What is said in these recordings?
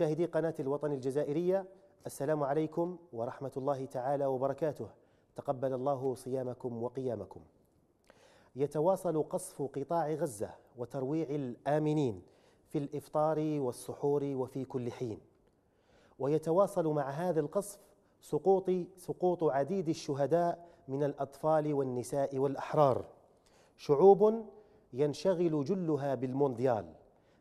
مشاهدي قناة الوطن الجزائرية السلام عليكم ورحمة الله تعالى وبركاته تقبل الله صيامكم وقيامكم يتواصل قصف قطاع غزة وترويع الآمنين في الإفطار والسحور وفي كل حين ويتواصل مع هذا القصف سقوط سقوط عديد الشهداء من الأطفال والنساء والأحرار شعوب ينشغل جلها بالمونديال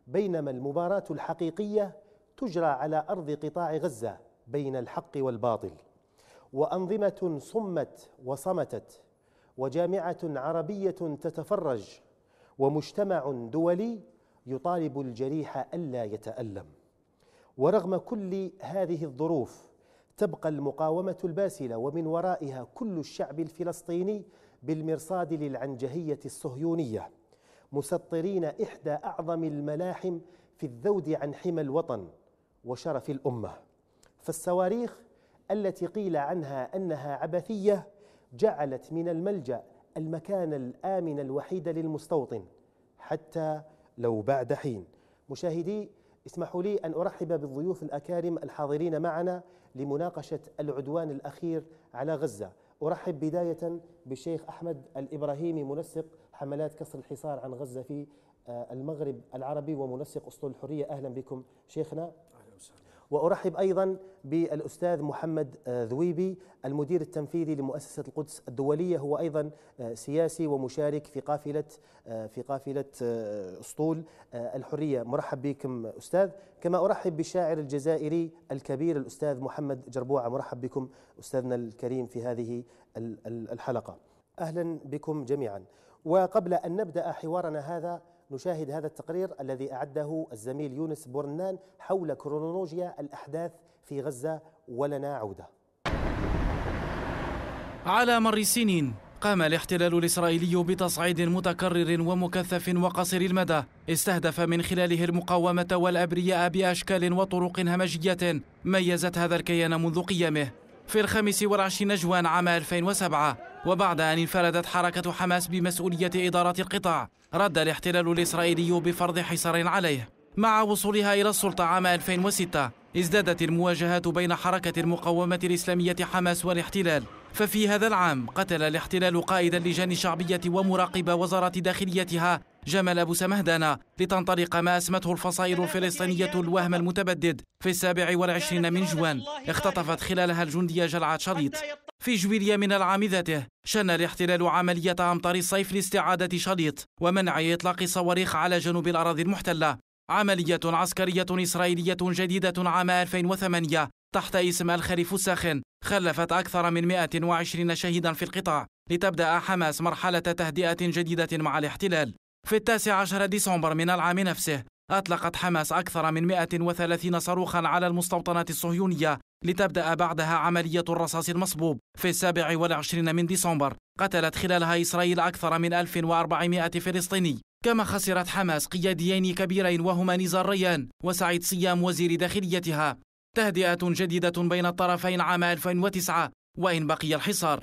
بينما المباراة الحقيقية تجرى على أرض قطاع غزة بين الحق والباطل وأنظمة صمت وصمتت وجامعة عربية تتفرج ومجتمع دولي يطالب الجريح ألا يتألم ورغم كل هذه الظروف تبقى المقاومة الباسلة ومن ورائها كل الشعب الفلسطيني بالمرصاد للعنجهية الصهيونية مسطرين إحدى أعظم الملاحم في الذود عن حمى الوطن وشرف الأمة فالصواريخ التي قيل عنها أنها عبثية جعلت من الملجأ المكان الآمن الوحيد للمستوطن حتى لو بعد حين مشاهدي اسمحوا لي أن أرحب بالضيوف الأكارم الحاضرين معنا لمناقشة العدوان الأخير على غزة أرحب بداية بالشيخ أحمد الإبراهيمي منسق حملات كسر الحصار عن غزة في آه، المغرب العربي ومنسق أسطول الحرية أهلا بكم شيخنا وارحب ايضا بالاستاذ محمد آه، ذويبي المدير التنفيذي لمؤسسه القدس الدوليه هو ايضا آه، سياسي ومشارك في قافله آه، في قافله اسطول الحريه مرحب بكم استاذ كما ارحب بالشاعر الجزائري الكبير الاستاذ محمد جربوعه مرحب بكم استاذنا الكريم في هذه الحلقه اهلا بكم جميعا وقبل ان نبدا حوارنا هذا نشاهد هذا التقرير الذي أعده الزميل يونس بورنان حول كرونولوجيا الأحداث في غزة ولنا عودة على مر السنين قام الاحتلال الإسرائيلي بتصعيد متكرر ومكثف وقصير المدى استهدف من خلاله المقاومة والأبرياء بأشكال وطرق همجية ميزت هذا الكيان منذ قيامه في الخامس والعشرين جوان عام 2007 وبعد أن انفردت حركة حماس بمسؤولية إدارة القطاع رد الاحتلال الإسرائيلي بفرض حصار عليه مع وصولها إلى السلطة عام 2006 ازدادت المواجهات بين حركة المقاومة الإسلامية حماس والاحتلال ففي هذا العام قتل الاحتلال قائد اللجان الشعبية ومراقب وزارة داخليتها جمل سمهدانة لتنطلق ما أسمته الفصائل الفلسطينية الوهم المتبدد في السابع والعشرين من جوان اختطفت خلالها الجندية جلعة شريط في جويلية من العام ذاته شن الاحتلال عملية أمطار الصيف لاستعادة شريط ومنع إطلاق الصواريخ على جنوب الأراضي المحتلة عملية عسكرية إسرائيلية جديدة عام 2008 تحت اسم الخريف الساخن خلفت أكثر من 120 شهيدا في القطاع لتبدأ حماس مرحلة تهدئة جديدة مع الاحتلال في التاسع عشر ديسمبر من العام نفسه أطلقت حماس أكثر من 130 صاروخا على المستوطنات الصهيونية لتبدأ بعدها عملية الرصاص المصبوب في السابع والعشرين من ديسمبر قتلت خلالها إسرائيل أكثر من 1400 فلسطيني كما خسرت حماس قياديين كبيرين وهما نزار ريان وسعيد صيام وزير داخليتها تهدئة جديدة بين الطرفين عام 2009 وإن بقي الحصار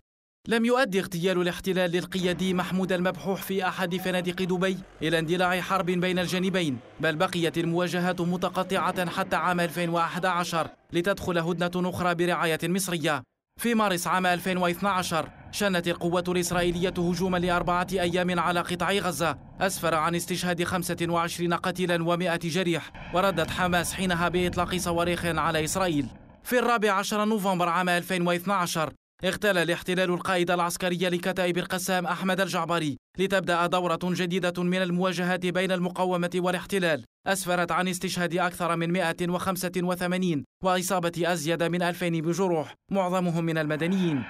لم يؤدي اغتيال الاحتلال للقيادي محمود المبحوح في أحد فنادق دبي إلى اندلاع حرب بين الجانبين بل بقيت المواجهات متقطعة حتى عام 2011 لتدخل هدنة أخرى برعاية مصرية في مارس عام 2012 شنت القوات الإسرائيلية هجوما لأربعة أيام على قطاع غزة أسفر عن استشهاد 25 قتيلا و100 جريح وردت حماس حينها بإطلاق صواريخ على إسرائيل في الرابع عشر نوفمبر عام 2012 اغتال الاحتلال القائد العسكري لكتائب القسام أحمد الجعبري لتبدأ دورة جديدة من المواجهات بين المقاومة والاحتلال أسفرت عن استشهاد أكثر من 185 وإصابة أزيد من 2000 بجروح معظمهم من المدنيين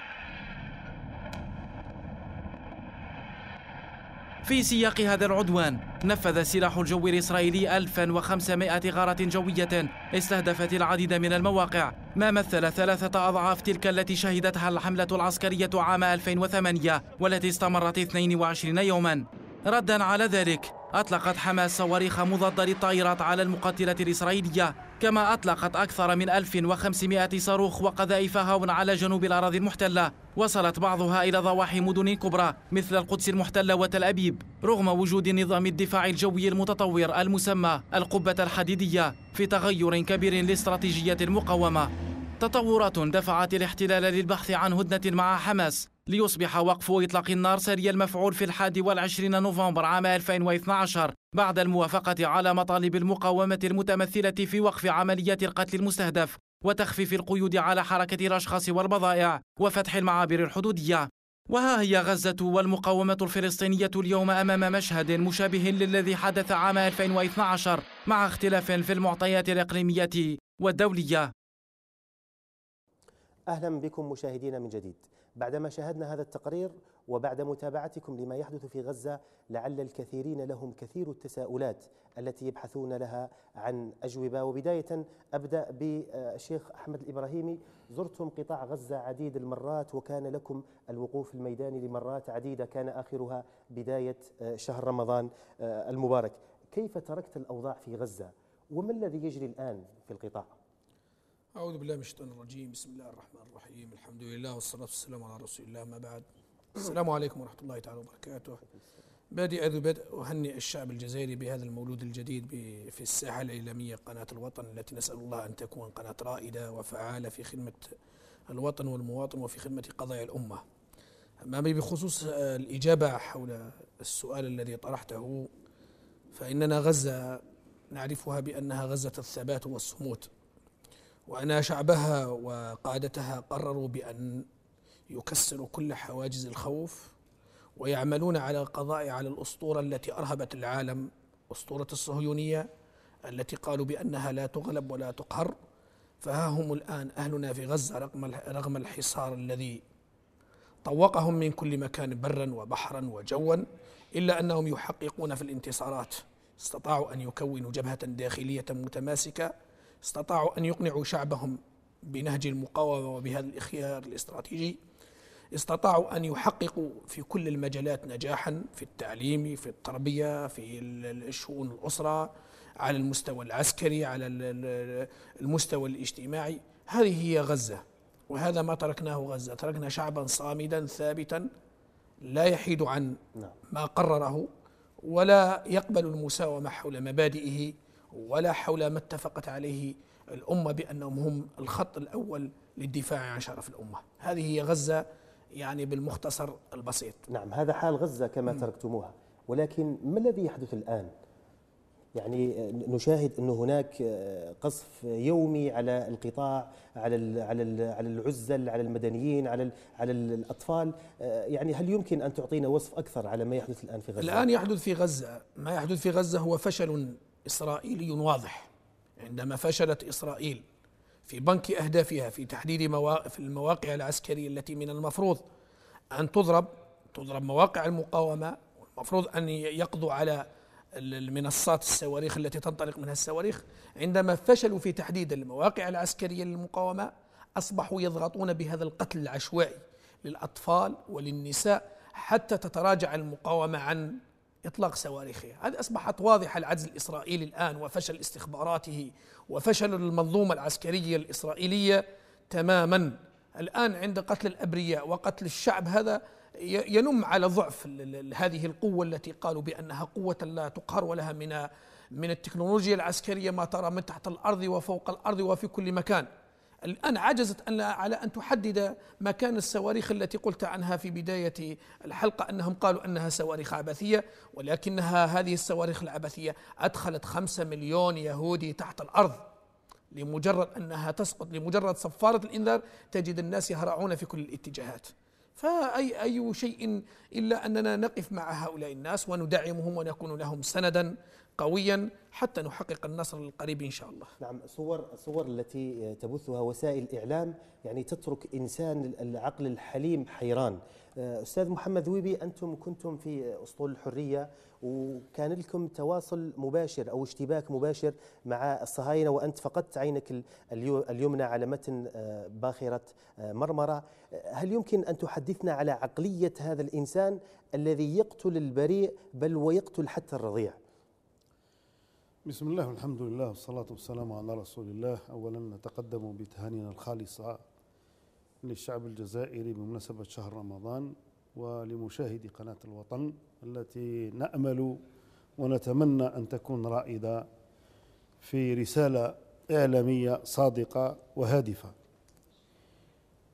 في سياق هذا العدوان نفذ السلاح الجو الإسرائيلي 1500 غارة جوية استهدفت العديد من المواقع ما مثل ثلاثة أضعاف تلك التي شهدتها الحملة العسكرية عام 2008 والتي استمرت 22 يوما ردا على ذلك أطلقت حماس صواريخ مضادة للطائرات على المقاتلة الإسرائيلية كما أطلقت أكثر من 1500 صاروخ وقذائف هاون على جنوب الأراضي المحتلة وصلت بعضها إلى ضواحي مدن كبرى مثل القدس المحتلة وتل أبيب رغم وجود نظام الدفاع الجوي المتطور المسمى القبة الحديدية في تغير كبير لاستراتيجية المقاومة تطورات دفعت الاحتلال للبحث عن هدنة مع حماس ليصبح وقف إطلاق النار سري المفعول في الحادي والعشرين نوفمبر عام 2012 بعد الموافقة على مطالب المقاومة المتمثلة في وقف عمليات القتل المستهدف وتخفيف القيود على حركة الأشخاص والبضائع وفتح المعابر الحدودية وها هي غزة والمقاومة الفلسطينية اليوم أمام مشهد مشابه للذي حدث عام 2012 مع اختلاف في المعطيات الإقليمية والدولية أهلا بكم مشاهدينا من جديد بعدما شاهدنا هذا التقرير وبعد متابعتكم لما يحدث في غزه لعل الكثيرين لهم كثير التساؤلات التي يبحثون لها عن اجوبه وبدايه ابدا بالشيخ احمد الابراهيمي زرتم قطاع غزه عديد المرات وكان لكم الوقوف الميداني لمرات عديده كان اخرها بدايه شهر رمضان المبارك كيف تركت الاوضاع في غزه وما الذي يجري الان في القطاع؟ أعوذ بالله من الشيطان الرجيم بسم الله الرحمن الرحيم الحمد لله والصلاة والسلام على رسول الله ما بعد السلام عليكم ورحمة الله تعالى وبركاته بادئ أذ بدء أهنئ الشعب الجزائري بهذا المولود الجديد في الساحة الإعلامية قناة الوطن التي نسأل الله أن تكون قناة رائدة وفعالة في خدمة الوطن والمواطن وفي خدمة قضايا الأمة أما بخصوص آه، الإجابة حول السؤال الذي طرحته فإننا غزة نعرفها بأنها غزة الثبات والصمود وأن شعبها وقادتها قرروا بأن يكسروا كل حواجز الخوف ويعملون على القضاء على الأسطورة التي أرهبت العالم أسطورة الصهيونية التي قالوا بأنها لا تغلب ولا تقهر فها هم الآن أهلنا في غزة رغم رغم الحصار الذي طوقهم من كل مكان برا وبحرا وجوا إلا أنهم يحققون في الانتصارات استطاعوا أن يكونوا جبهة داخلية متماسكة استطاعوا أن يقنعوا شعبهم بنهج المقاومة وبهذا الخيار الاستراتيجي استطاعوا أن يحققوا في كل المجالات نجاحا في التعليم في التربية في الشؤون الأسرة على المستوى العسكري على المستوى الاجتماعي هذه هي غزة وهذا ما تركناه غزة تركنا شعبا صامدا ثابتا لا يحيد عن نعم. ما قرره ولا يقبل المساومة حول مبادئه ولا حول ما اتفقت عليه الأمة بأنهم هم الخط الأول للدفاع عن شرف الأمة هذه هي غزة يعني بالمختصر البسيط نعم هذا حال غزة كما تركتموها ولكن ما الذي يحدث الآن؟ يعني آه، نشاهد أن هناك آه، قصف يومي على القطاع على على على العزل على المدنيين على على الأطفال آه، يعني هل يمكن أن تعطينا وصف أكثر على ما يحدث الآن في غزة؟ الآن يحدث في غزة ما يحدث في غزة هو فشل إسرائيلي واضح عندما فشلت إسرائيل في بنك أهدافها في تحديد مواقف المواقع العسكرية التي من المفروض أن تضرب تضرب مواقع المقاومة والمفروض أن يقضوا على المنصات الصواريخ التي تنطلق منها الصواريخ عندما فشلوا في تحديد المواقع العسكرية للمقاومة أصبحوا يضغطون بهذا القتل العشوائي للأطفال وللنساء حتى تتراجع المقاومة عن إطلاق صواريخها هذه أصبحت واضحة العجز الإسرائيلي الآن وفشل استخباراته وفشل المنظومة العسكرية الإسرائيلية تماما الآن عند قتل الأبرياء وقتل الشعب هذا ينم على ضعف هذه القوة التي قالوا بأنها قوة لا تقهر ولها من من التكنولوجيا العسكرية ما ترى من تحت الأرض وفوق الأرض وفي كل مكان الآن عجزت أن على أن تحدد مكان الصواريخ التي قلت عنها في بداية الحلقة أنهم قالوا أنها صواريخ عبثية ولكنها هذه الصواريخ العبثية أدخلت خمسة مليون يهودي تحت الأرض لمجرد أنها تسقط لمجرد صفارة الإنذار تجد الناس يهرعون في كل الاتجاهات فأي أي شيء إلا أننا نقف مع هؤلاء الناس وندعمهم ونكون لهم سندا قويا حتى نحقق النصر القريب ان شاء الله. نعم صور الصور التي تبثها وسائل الاعلام يعني تترك انسان العقل الحليم حيران. آه، استاذ محمد ذويبي انتم كنتم في اسطول الحريه وكان لكم تواصل مباشر او اشتباك مباشر مع الصهاينه وانت فقدت عينك اليمنى على متن آه، باخره آه، مرمره. هل يمكن ان تحدثنا على عقليه هذا الانسان الذي يقتل البريء بل ويقتل حتى الرضيع؟ بسم الله والحمد لله والصلاة والسلام على رسول الله أولا نتقدم بتهانينا الخالصة للشعب الجزائري بمناسبة شهر رمضان ولمشاهدي قناة الوطن التي نأمل ونتمنى أن تكون رائدة في رسالة إعلامية صادقة وهادفة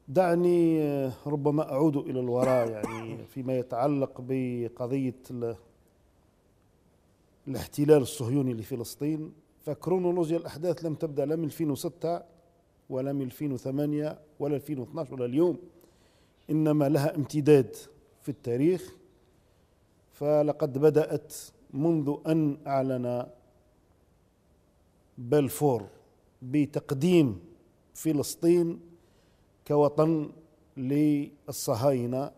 دعني ربما أعود إلى الوراء يعني فيما يتعلق بقضية الاحتلال الصهيوني لفلسطين فكرونولوجيا الأحداث لم تبدأ لا من 2006 ولا من 2008 ولا 2012 ولا اليوم إنما لها امتداد في التاريخ فلقد بدأت منذ أن أعلن بلفور بتقديم فلسطين كوطن للصهاينة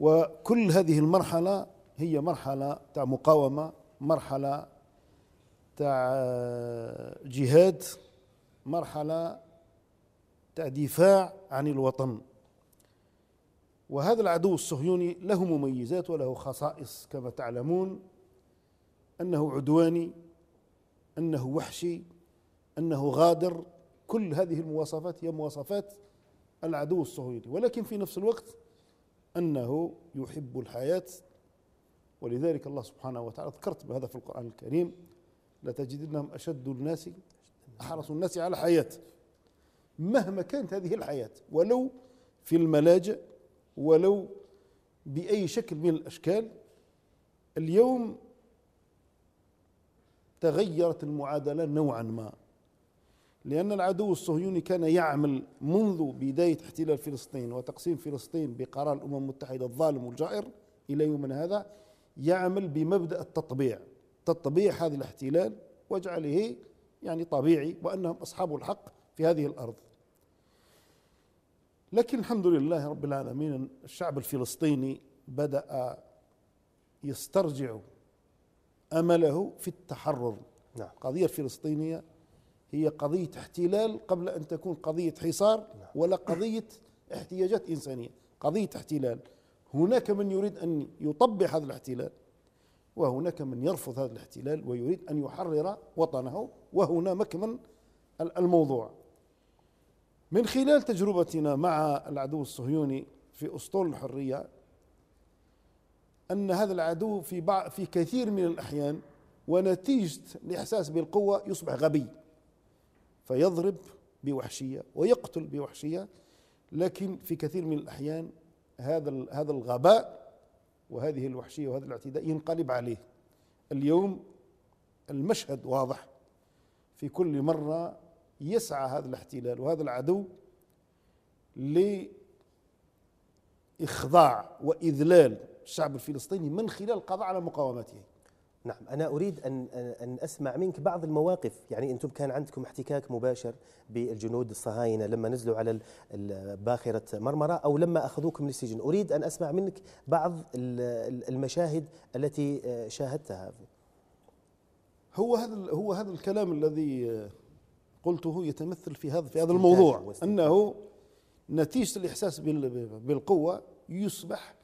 وكل هذه المرحلة هي مرحلة تاع مقاومة مرحلة تاع آه، جهاد مرحلة تاع دفاع عن الوطن وهذا العدو الصهيوني له مميزات وله خصائص كما تعلمون انه عدواني انه وحشي انه غادر كل هذه المواصفات هي مواصفات العدو الصهيوني ولكن في نفس الوقت انه يحب الحياه ولذلك الله سبحانه وتعالى ذكرت بهذا في القرآن الكريم لتجدنهم أشد الناس أحرص الناس على حياة مهما كانت هذه الحياة ولو في الملاجئ ولو بأي شكل من الأشكال اليوم تغيرت المعادلة نوعا ما لأن العدو الصهيوني كان يعمل منذ بداية احتلال فلسطين وتقسيم فلسطين بقرار الأمم المتحدة الظالم والجائر إلى يومنا هذا يعمل بمبدأ التطبيع تطبيع هذا الاحتلال واجعله يعني طبيعي وأنهم أصحاب الحق في هذه الأرض لكن الحمد لله رب العالمين الشعب الفلسطيني بدأ يسترجع أمله في التحرر نعم. القضية الفلسطينية هي قضية احتلال قبل أن تكون قضية حصار نعم. ولا قضية احتياجات إنسانية قضية احتلال هناك من يريد أن يطبع هذا الاحتلال وهناك من يرفض هذا الاحتلال ويريد أن يحرر وطنه وهنا مكمن الموضوع من خلال تجربتنا مع العدو الصهيوني في أسطول الحرية أن هذا العدو في بعض في كثير من الأحيان ونتيجة الإحساس بالقوة يصبح غبي فيضرب بوحشية ويقتل بوحشية لكن في كثير من الأحيان هذا هذا الغباء وهذه الوحشيه وهذا الاعتداء ينقلب عليه اليوم المشهد واضح في كل مره يسعى هذا الاحتلال وهذا العدو لإخضاع وإذلال الشعب الفلسطيني من خلال القضاء على مقاومته نعم أنا أريد أن أن أسمع منك بعض المواقف يعني أنتم كان عندكم احتكاك مباشر بالجنود الصهاينة لما نزلوا على باخرة مرمرة أو لما أخذوكم للسجن أريد أن أسمع منك بعض المشاهد التي آه، شاهدتها هو هذا هو هذا الكلام الذي آه، قلته يتمثل في هذا في هذا الموضوع أنه نتيجة الإحساس بالقوة يصبح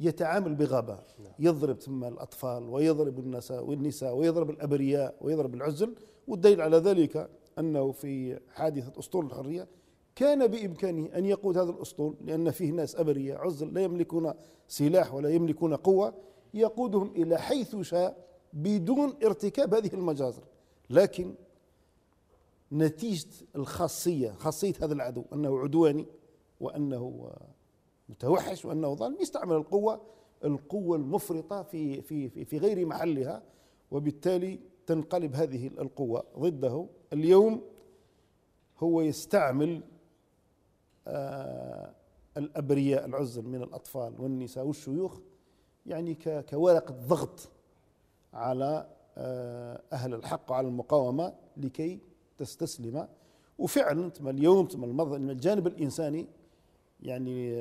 يتعامل بغباء نعم. يضرب ثم الأطفال ويضرب النساء والنساء ويضرب الأبرياء ويضرب العزل والدليل على ذلك أنه في حادثة أسطول الحرية كان بإمكانه أن يقود هذا الأسطول لأن فيه ناس أبرياء عزل لا يملكون سلاح ولا يملكون قوة يقودهم إلى حيث شاء بدون ارتكاب هذه المجازر لكن نتيجة الخاصية خاصية هذا العدو أنه عدواني وأنه متوحش وانه ظالم يستعمل القوه القوه المفرطه في في في, غير محلها وبالتالي تنقلب هذه القوه ضده اليوم هو يستعمل آه الابرياء العزل من الاطفال والنساء والشيوخ يعني كورقه ضغط على آه اهل الحق وعلى المقاومه لكي تستسلم وفعلا اليوم الجانب الانساني يعني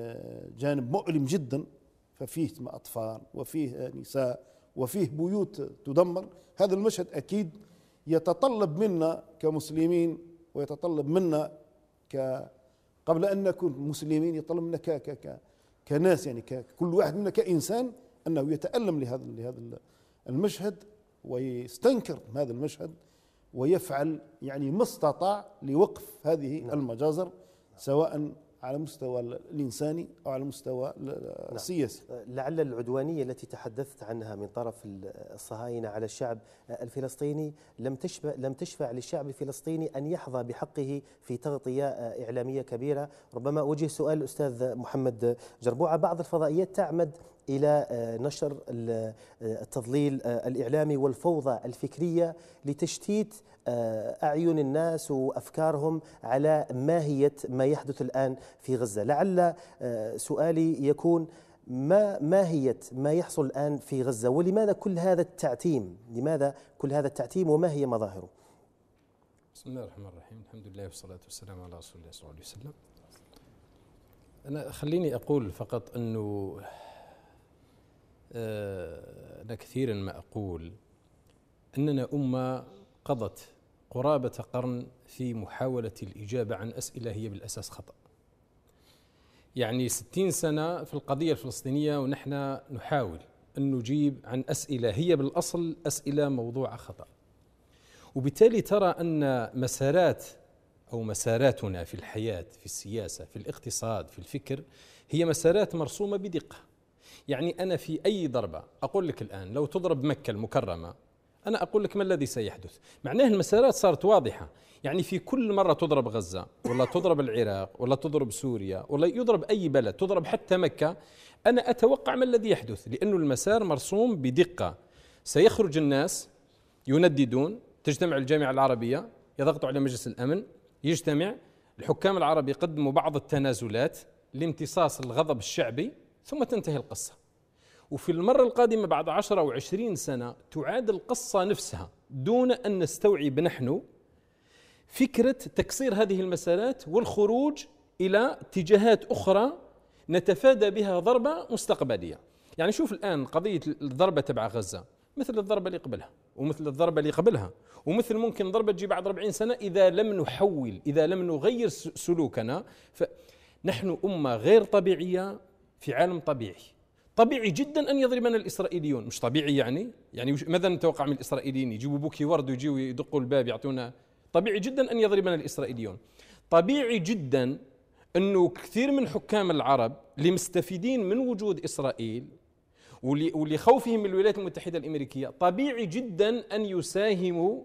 جانب مؤلم جدا ففيه أطفال وفيه نساء وفيه بيوت تدمر هذا المشهد أكيد يتطلب منا كمسلمين ويتطلب منا ك قبل أن نكون مسلمين يتطلب منا ك ك ك كناس يعني كل واحد منا كإنسان أنه يتألم لهذا لهذا المشهد ويستنكر هذا المشهد ويفعل يعني ما استطاع لوقف هذه نعم. المجازر سواء على مستوى الإنساني أو على مستوى نعم. السياسي نعم. لعل العدوانية التي تحدثت عنها من طرف الصهاينة على الشعب أه، الفلسطيني لم تشبع, لم تشفع للشعب الفلسطيني أن يحظى بحقه في تغطية أه، إعلامية كبيرة ربما أوجه سؤال الأستاذ محمد جربوعة بعض الفضائيات تعمد الى نشر التضليل الاعلامي والفوضى الفكريه لتشتيت آه، أعين الناس وأفكارهم على ماهية ما يحدث الآن في غزة لعل آه، سؤالي يكون ما ماهية ما يحصل الآن في غزة ولماذا كل هذا التعتيم لماذا كل هذا التعتيم وما هي مظاهره بسم الله الرحمن الرحيم الحمد لله والصلاة والسلام على رسول الله صلى الله عليه وسلم أنا خليني أقول فقط أنه آه، أنا كثيرا ما أقول أننا أمة قضت قرابة قرن في محاولة الإجابة عن أسئلة هي بالأساس خطأ يعني ستين سنة في القضية الفلسطينية ونحن نحاول أن نجيب عن أسئلة هي بالأصل أسئلة موضوعة خطأ وبالتالي ترى أن مسارات أو مساراتنا في الحياة في السياسة في الاقتصاد في الفكر هي مسارات مرسومة بدقة يعني أنا في أي ضربة أقول لك الآن لو تضرب مكة المكرمة أنا أقول لك ما الذي سيحدث معناه المسارات صارت واضحة يعني في كل مرة تضرب غزة ولا تضرب العراق ولا تضرب سوريا ولا يضرب أي بلد تضرب حتى مكة أنا أتوقع ما الذي يحدث لأنه المسار مرسوم بدقة سيخرج الناس ينددون تجتمع الجامعة العربية يضغطوا على مجلس الأمن يجتمع الحكام العرب يقدموا بعض التنازلات لامتصاص الغضب الشعبي ثم تنتهي القصة وفي المرة القادمة بعد عشرة أو عشرين سنة تعاد القصة نفسها دون أن نستوعب نحن فكرة تكسير هذه المسالات والخروج إلى اتجاهات أخرى نتفادى بها ضربة مستقبلية يعني شوف الآن قضية الضربة تبع غزة مثل الضربة اللي قبلها ومثل الضربة اللي قبلها ومثل ممكن ضربة تجي بعد 40 سنة إذا لم نحول إذا لم نغير سلوكنا فنحن أمة غير طبيعية في عالم طبيعي طبيعي جدا ان يضربنا الاسرائيليون مش طبيعي يعني يعني ماذا نتوقع من الاسرائيليين يجيبوا بوكي ورد ويجيو يدقوا الباب يعطونا طبيعي جدا ان يضربنا الاسرائيليون طبيعي جدا انه كثير من حكام العرب اللي مستفيدين من وجود اسرائيل ولخوفهم من الولايات المتحده الامريكيه طبيعي جدا ان يساهموا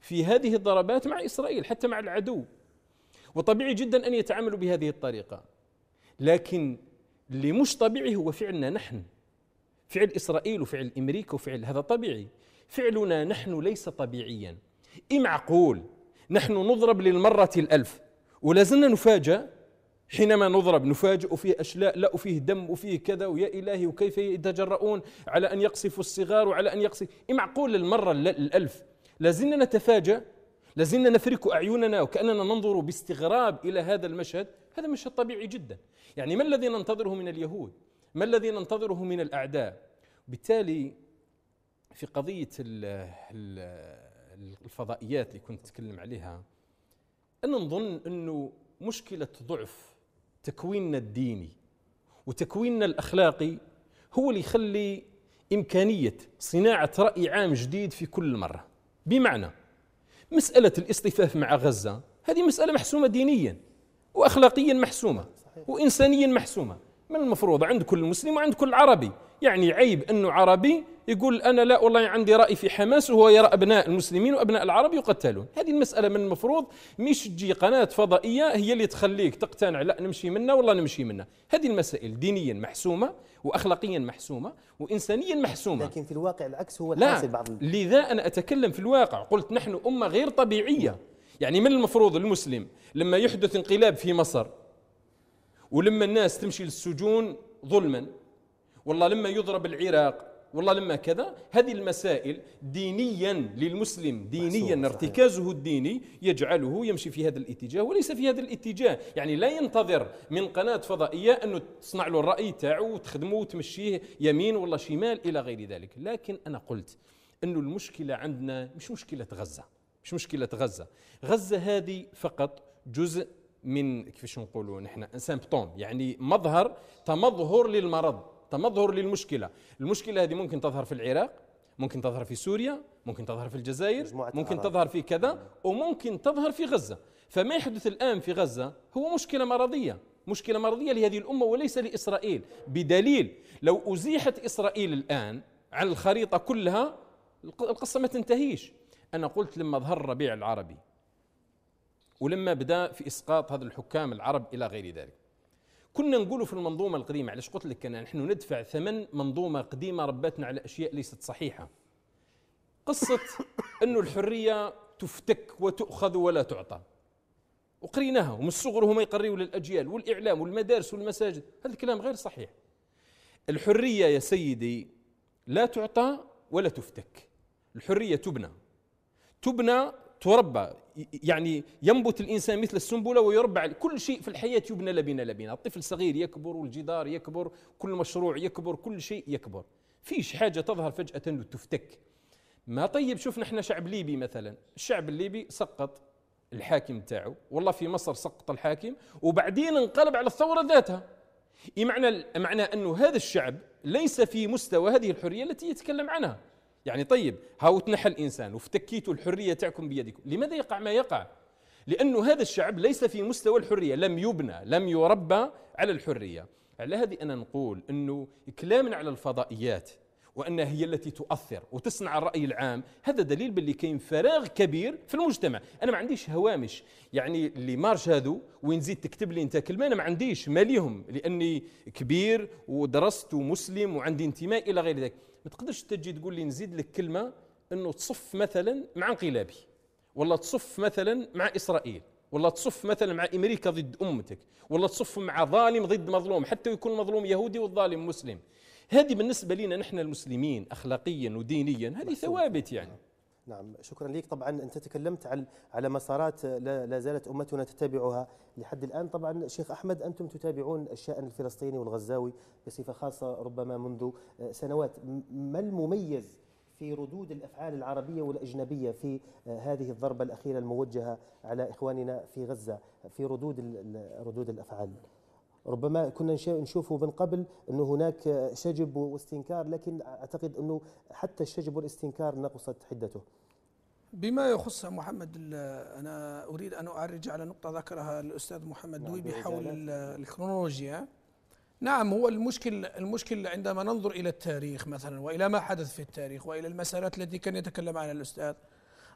في هذه الضربات مع اسرائيل حتى مع العدو وطبيعي جدا ان يتعاملوا بهذه الطريقه لكن اللي مش طبيعي هو فعلنا نحن فعل إسرائيل وفعل أمريكا وفعل هذا طبيعي فعلنا نحن ليس طبيعيا إيه معقول نحن نضرب للمرة الألف ولازلنا نفاجأ حينما نضرب نفاجئ وفيه أشلاء لا وفيه دم وفيه كذا ويا إلهي وكيف يتجرؤون على أن يقصفوا الصغار وعلى أن يقصف إيه معقول المرة الألف لازلنا نتفاجأ لازلنا نفرك أعيننا وكأننا ننظر باستغراب إلى هذا المشهد هذا مش الطبيعي جدا يعني ما الذي ننتظره من اليهود ما الذي ننتظره من الأعداء بالتالي في قضية الفضائيات اللي كنت أتكلم عليها أنا نظن أنه مشكلة ضعف تكويننا الديني وتكويننا الأخلاقي هو اللي يخلي إمكانية صناعة رأي عام جديد في كل مرة بمعنى مسألة الاصطفاف مع غزة هذه مسألة محسومة دينيا واخلاقيا محسومه وانسانيا محسومه من المفروض عند كل مسلم وعند كل عربي يعني عيب انه عربي يقول انا لا والله عندي راي في حماس وهو يرى ابناء المسلمين وابناء العرب يقتلون هذه المساله من المفروض مش تجي قناه فضائيه هي اللي تخليك تقتنع لا نمشي منا والله نمشي منا هذه المسائل دينيا محسومه واخلاقيا محسومه وانسانيا محسومه لكن في الواقع العكس هو الحاصل بعض لذا انا اتكلم في الواقع قلت نحن امه غير طبيعيه يعني من المفروض المسلم لما يحدث انقلاب في مصر ولما الناس تمشي للسجون ظلما والله لما يضرب العراق والله لما كذا هذه المسائل دينيا للمسلم دينيا ارتكازه الديني يجعله يمشي في هذا الاتجاه وليس في هذا الاتجاه يعني لا ينتظر من قناة فضائية أنه تصنع له الرأي تاعه وتخدمه وتمشيه يمين والله شمال إلى غير ذلك لكن أنا قلت أنه المشكلة عندنا مش مشكلة غزة مش مشكله غزه غزه هذه فقط جزء من كيفاش نقولوا نحن سيمبتوم يعني مظهر تمظهر للمرض تمظهر للمشكله المشكله هذه ممكن تظهر في العراق ممكن تظهر في سوريا ممكن تظهر في الجزائر ممكن تظهر في كذا وممكن تظهر في غزة فما يحدث الآن في غزة هو مشكلة مرضية مشكلة مرضية لهذه الأمة وليس لإسرائيل بدليل لو أزيحت إسرائيل الآن عن الخريطة كلها القصة ما تنتهيش أنا قلت لما ظهر الربيع العربي ولما بدا في اسقاط هذا الحكام العرب الى غير ذلك كنا نقول في المنظومه القديمه علاش قلت لك أنا نحن ندفع ثمن منظومه قديمه ربتنا على اشياء ليست صحيحه قصه انه الحريه تفتك وتؤخذ ولا تعطى وقريناها ومن الصغر هما يقريوا للاجيال والاعلام والمدارس والمساجد هذا الكلام غير صحيح الحريه يا سيدي لا تعطى ولا تفتك الحريه تبنى تبنى تربى يعني ينبت الانسان مثل السنبله ويربع كل شيء في الحياه يبنى لبنه لبنه، الطفل صغير يكبر والجدار يكبر، كل مشروع يكبر، كل شيء يكبر. فيش حاجه تظهر فجاه وتفتك. ما طيب شفنا احنا شعب ليبي مثلا، الشعب الليبي سقط الحاكم تاعه، والله في مصر سقط الحاكم وبعدين انقلب على الثوره ذاتها. معنى معنى انه هذا الشعب ليس في مستوى هذه الحريه التي يتكلم عنها. يعني طيب هاو تنحى الإنسان وفتكيتوا الحرية تاعكم بيدكم لماذا يقع ما يقع لأنه هذا الشعب ليس في مستوى الحرية لم يبنى لم يربى على الحرية على هذه أنا نقول أنه كلامنا على الفضائيات وأنها هي التي تؤثر وتصنع الرأي العام هذا دليل باللي كاين فراغ كبير في المجتمع أنا ما عنديش هوامش يعني اللي مارش هذو وين زيد تكتب لي أنت كلمة أنا ما عنديش ماليهم لأني كبير ودرست ومسلم وعندي انتماء إلى غير ذلك ما تقدرش تجي تقول لي نزيد لك كلمه انه تصف مثلا مع انقلابي ولا تصف مثلا مع اسرائيل ولا تصف مثلا مع امريكا ضد امتك ولا تصف مع ظالم ضد مظلوم حتى يكون المظلوم يهودي والظالم مسلم هذه بالنسبه لنا نحن المسلمين اخلاقيا ودينيا هذه ثوابت يعني نعم شكرا لك طبعا انت تكلمت عن على مسارات لا زالت امتنا تتبعها لحد الان طبعا شيخ احمد انتم تتابعون الشان الفلسطيني والغزاوي بصفه خاصه ربما منذ آه، سنوات ما المميز في ردود الافعال العربيه والاجنبيه في آه، هذه الضربه الاخيره الموجهه على اخواننا في غزه في ردود ردود الافعال ربما كنا نشوفه من قبل أنه هناك شجب واستنكار لكن أعتقد أنه حتى الشجب والاستنكار نقصت حدته بما يخص محمد أنا أريد أن أعرج على نقطة ذكرها الأستاذ محمد نعم، دويبي حول الكرونولوجيا نعم هو المشكل المشكل عندما ننظر إلى التاريخ مثلا وإلى ما حدث في التاريخ وإلى المسارات التي كان يتكلم عنها الأستاذ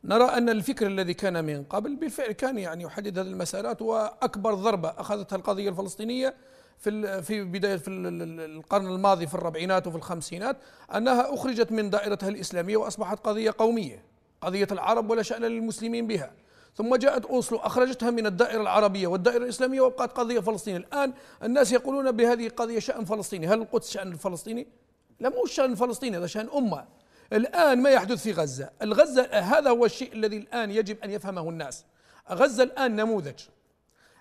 نرى أن الفكر الذي كان من قبل بالفعل كان يعني يحدد هذه المسارات وأكبر ضربة أخذتها القضية الفلسطينية في في بداية في القرن الماضي في الربعينات وفي الخمسينات أنها أخرجت من دائرتها الإسلامية وأصبحت قضية قومية قضية العرب ولا شأن للمسلمين بها ثم جاءت أوسلو أخرجتها من الدائرة العربية والدائرة الإسلامية وبقت قضية فلسطينية الآن الناس يقولون بهذه القضية شأن فلسطيني هل القدس شأن فلسطيني؟ لا مو شأن فلسطيني هذا شأن أمة الآن ما يحدث في غزة الغزة هذا هو الشيء الذي الآن يجب أن يفهمه الناس غزة الآن نموذج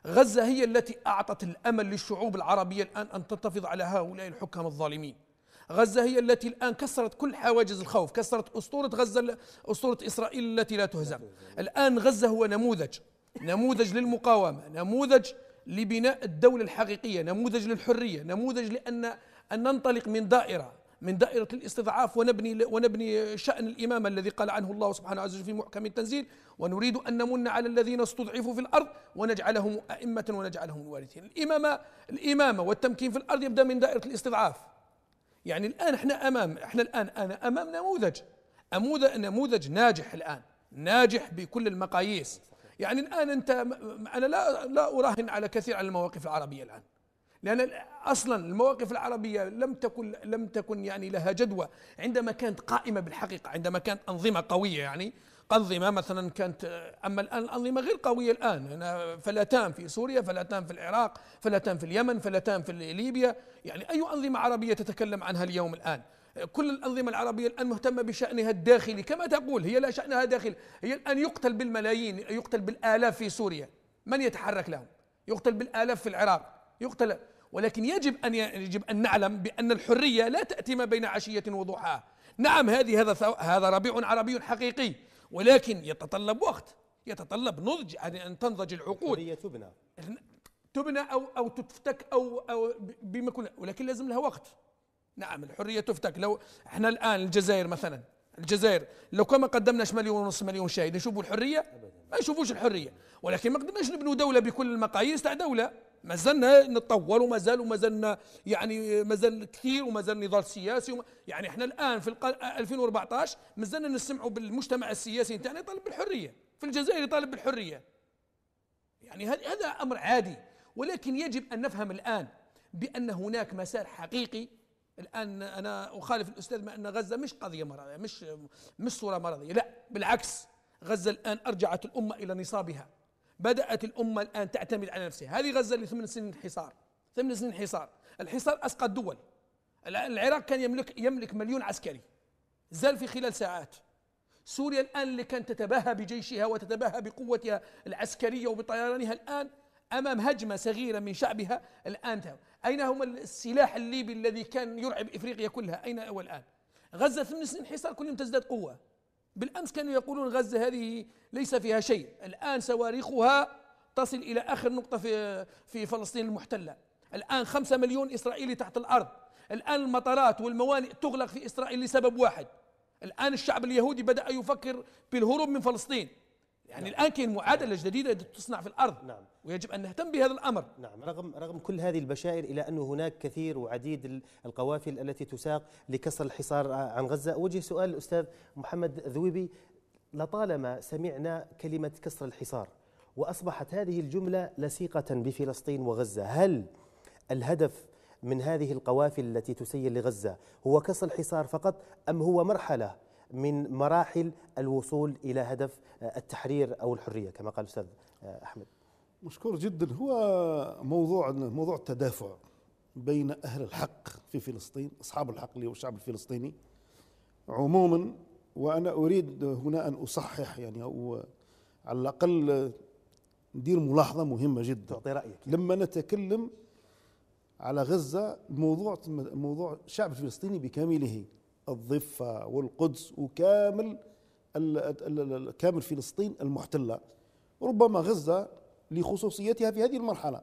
غزة هي التي أعطت الأمل للشعوب العربية الآن أن تنتفض على هؤلاء الحكام الظالمين غزة هي التي الآن كسرت كل حواجز الخوف كسرت أسطورة غزة أسطورة إسرائيل التي لا تهزم الآن غزة هو نموذج نموذج للمقاومة نموذج لبناء الدولة الحقيقية نموذج للحرية نموذج لأن أن ننطلق من دائرة من دائرة الاستضعاف ونبني ونبني شأن الإمامة الذي قال عنه الله سبحانه وتعالى في محكم التنزيل ونريد أن نمن على الذين استضعفوا في الأرض ونجعلهم أئمة ونجعلهم الوارثين الإمامة الإمامة والتمكين في الأرض يبدأ من دائرة الاستضعاف يعني الآن احنا أمام احنا الآن أنا أمام نموذج نموذج ناجح الآن ناجح بكل المقاييس يعني الآن أنت أنا لا لا أراهن على كثير على المواقف العربية الآن لأن أصلا المواقف العربية لم تكن لم تكن يعني لها جدوى عندما كانت قائمة بالحقيقة عندما كانت أنظمة قوية يعني أنظمة مثلا كانت أما الآن الأنظمة غير قوية الآن فلتان في سوريا فلتان في العراق فلتان في اليمن فلتان في ليبيا يعني أي أنظمة عربية تتكلم عنها اليوم الآن كل الأنظمة العربية الآن مهتمة بشأنها الداخلي كما تقول هي لا شأنها داخل هي الآن يقتل بالملايين يقتل بالآلاف في سوريا من يتحرك لهم يقتل بالآلاف في العراق يقتل ولكن يجب أن يجب أن نعلم بأن الحرية لا تأتي ما بين عشية وضحاها نعم هذه هذا هذا ربيع عربي حقيقي ولكن يتطلب وقت يتطلب نضج يعني أن تنضج العقود الحرية تبنى تبنى أو أو تفتك أو أو بما كنا ولكن لازم لها وقت نعم الحرية تفتك لو احنا الآن الجزائر مثلا الجزائر لو كان ما قدمناش مليون ونص مليون شاهد يشوفوا الحرية ما يشوفوش الحرية ولكن ما قدرناش نبنوا دولة بكل المقاييس تاع دولة ما زلنا نتطور وما زال وما زلنا يعني ما زال كثير وما زال نضال سياسي يعني احنا الان في 2014 ما زلنا نسمعوا بالمجتمع السياسي نتاعنا يطالب بالحريه في الجزائر يطالب بالحريه يعني هذا امر عادي ولكن يجب ان نفهم الان بان هناك مسار حقيقي الان انا اخالف الاستاذ ما ان غزه مش قضيه مرضيه مش مش صوره مرضيه لا بالعكس غزه الان ارجعت الامه الى نصابها بدأت الأمة الآن تعتمد على نفسها هذه غزة لثمان سنين حصار ثمان سنين حصار الحصار أسقط دول العراق كان يملك يملك مليون عسكري زال في خلال ساعات سوريا الآن اللي كانت تتباهى بجيشها وتتباهى بقوتها العسكرية وبطيرانها الآن أمام هجمة صغيرة من شعبها الآن تهو. أين هم السلاح الليبي الذي كان يرعب إفريقيا كلها أين هو الآن غزة ثمان سنين حصار كل يوم تزداد قوة بالأمس كانوا يقولون غزة هذه ليس فيها شيء الآن صواريخها تصل إلى آخر نقطة في, في فلسطين المحتلة الآن خمسة مليون إسرائيلي تحت الأرض الآن المطارات والموانئ تغلق في إسرائيل لسبب واحد الآن الشعب اليهودي بدأ يفكر بالهروب من فلسطين يعني نعم. الان كاين معادله نعم. جديده تصنع في الارض نعم ويجب ان نهتم بهذا الامر نعم رغم رغم كل هذه البشائر الى انه هناك كثير وعديد القوافل التي تساق لكسر الحصار عن غزه وجه سؤال الاستاذ محمد ذويبي لطالما سمعنا كلمه كسر الحصار واصبحت هذه الجمله لصيقه بفلسطين وغزه هل الهدف من هذه القوافل التي تسير لغزه هو كسر الحصار فقط ام هو مرحله من مراحل الوصول الى هدف آه، التحرير او الحريه كما قال الاستاذ آه، احمد. مشكور جدا هو موضوع موضوع التدافع بين اهل الحق في فلسطين اصحاب الحق اللي هو الشعب الفلسطيني عموما وانا اريد هنا ان اصحح يعني او على الاقل ندير ملاحظه مهمه جدا تعطي رايك لما نتكلم على غزه موضوع موضوع الشعب الفلسطيني بكامله الضفة والقدس وكامل كامل فلسطين المحتلة ربما غزة لخصوصيتها في هذه المرحلة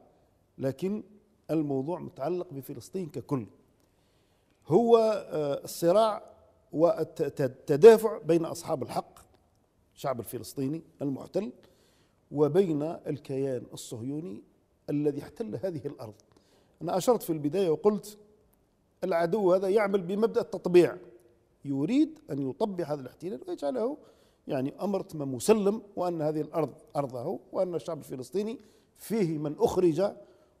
لكن الموضوع متعلق بفلسطين ككل هو آه، الصراع والتدافع بين أصحاب الحق الشعب الفلسطيني المحتل وبين الكيان الصهيوني الذي احتل هذه الأرض أنا أشرت في البداية وقلت العدو هذا يعمل بمبدأ التطبيع يريد أن يطبع هذا الاحتلال ويجعله يعني أمر مسلم وأن هذه الأرض أرضه وأن الشعب الفلسطيني فيه من أخرج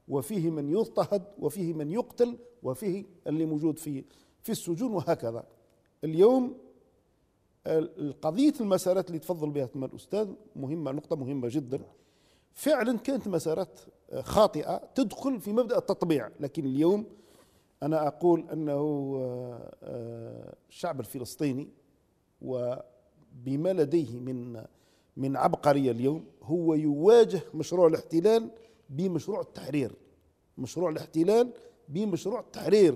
وفيه من يضطهد وفيه من يقتل وفيه اللي موجود في في السجون وهكذا اليوم قضية المسارات اللي تفضل بها الأستاذ مهمة نقطة مهمة جدا فعلا كانت مسارات خاطئة تدخل في مبدأ التطبيع لكن اليوم أنا أقول أنه الشعب آه، آه، الفلسطيني وبما لديه من من عبقرية اليوم هو يواجه مشروع الاحتلال بمشروع التحرير مشروع الاحتلال بمشروع التحرير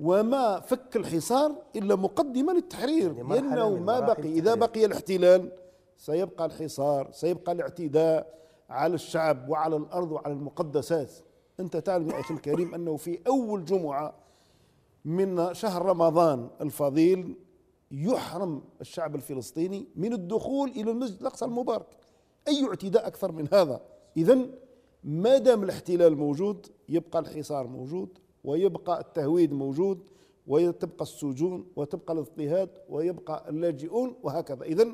وما فك الحصار إلا مقدمة للتحرير يعني لأنه ما بقي التحرير. إذا بقي الاحتلال سيبقى الحصار سيبقى الاعتداء على الشعب وعلى الأرض وعلى المقدسات أنت تعلم يا أخي الكريم أنه في أول جمعة من شهر رمضان الفضيل يحرم الشعب الفلسطيني من الدخول إلى المسجد الأقصى المبارك أي اعتداء أكثر من هذا إذا ما دام الاحتلال موجود يبقى الحصار موجود ويبقى التهويد موجود وتبقى السجون وتبقى الاضطهاد ويبقى اللاجئون وهكذا إذا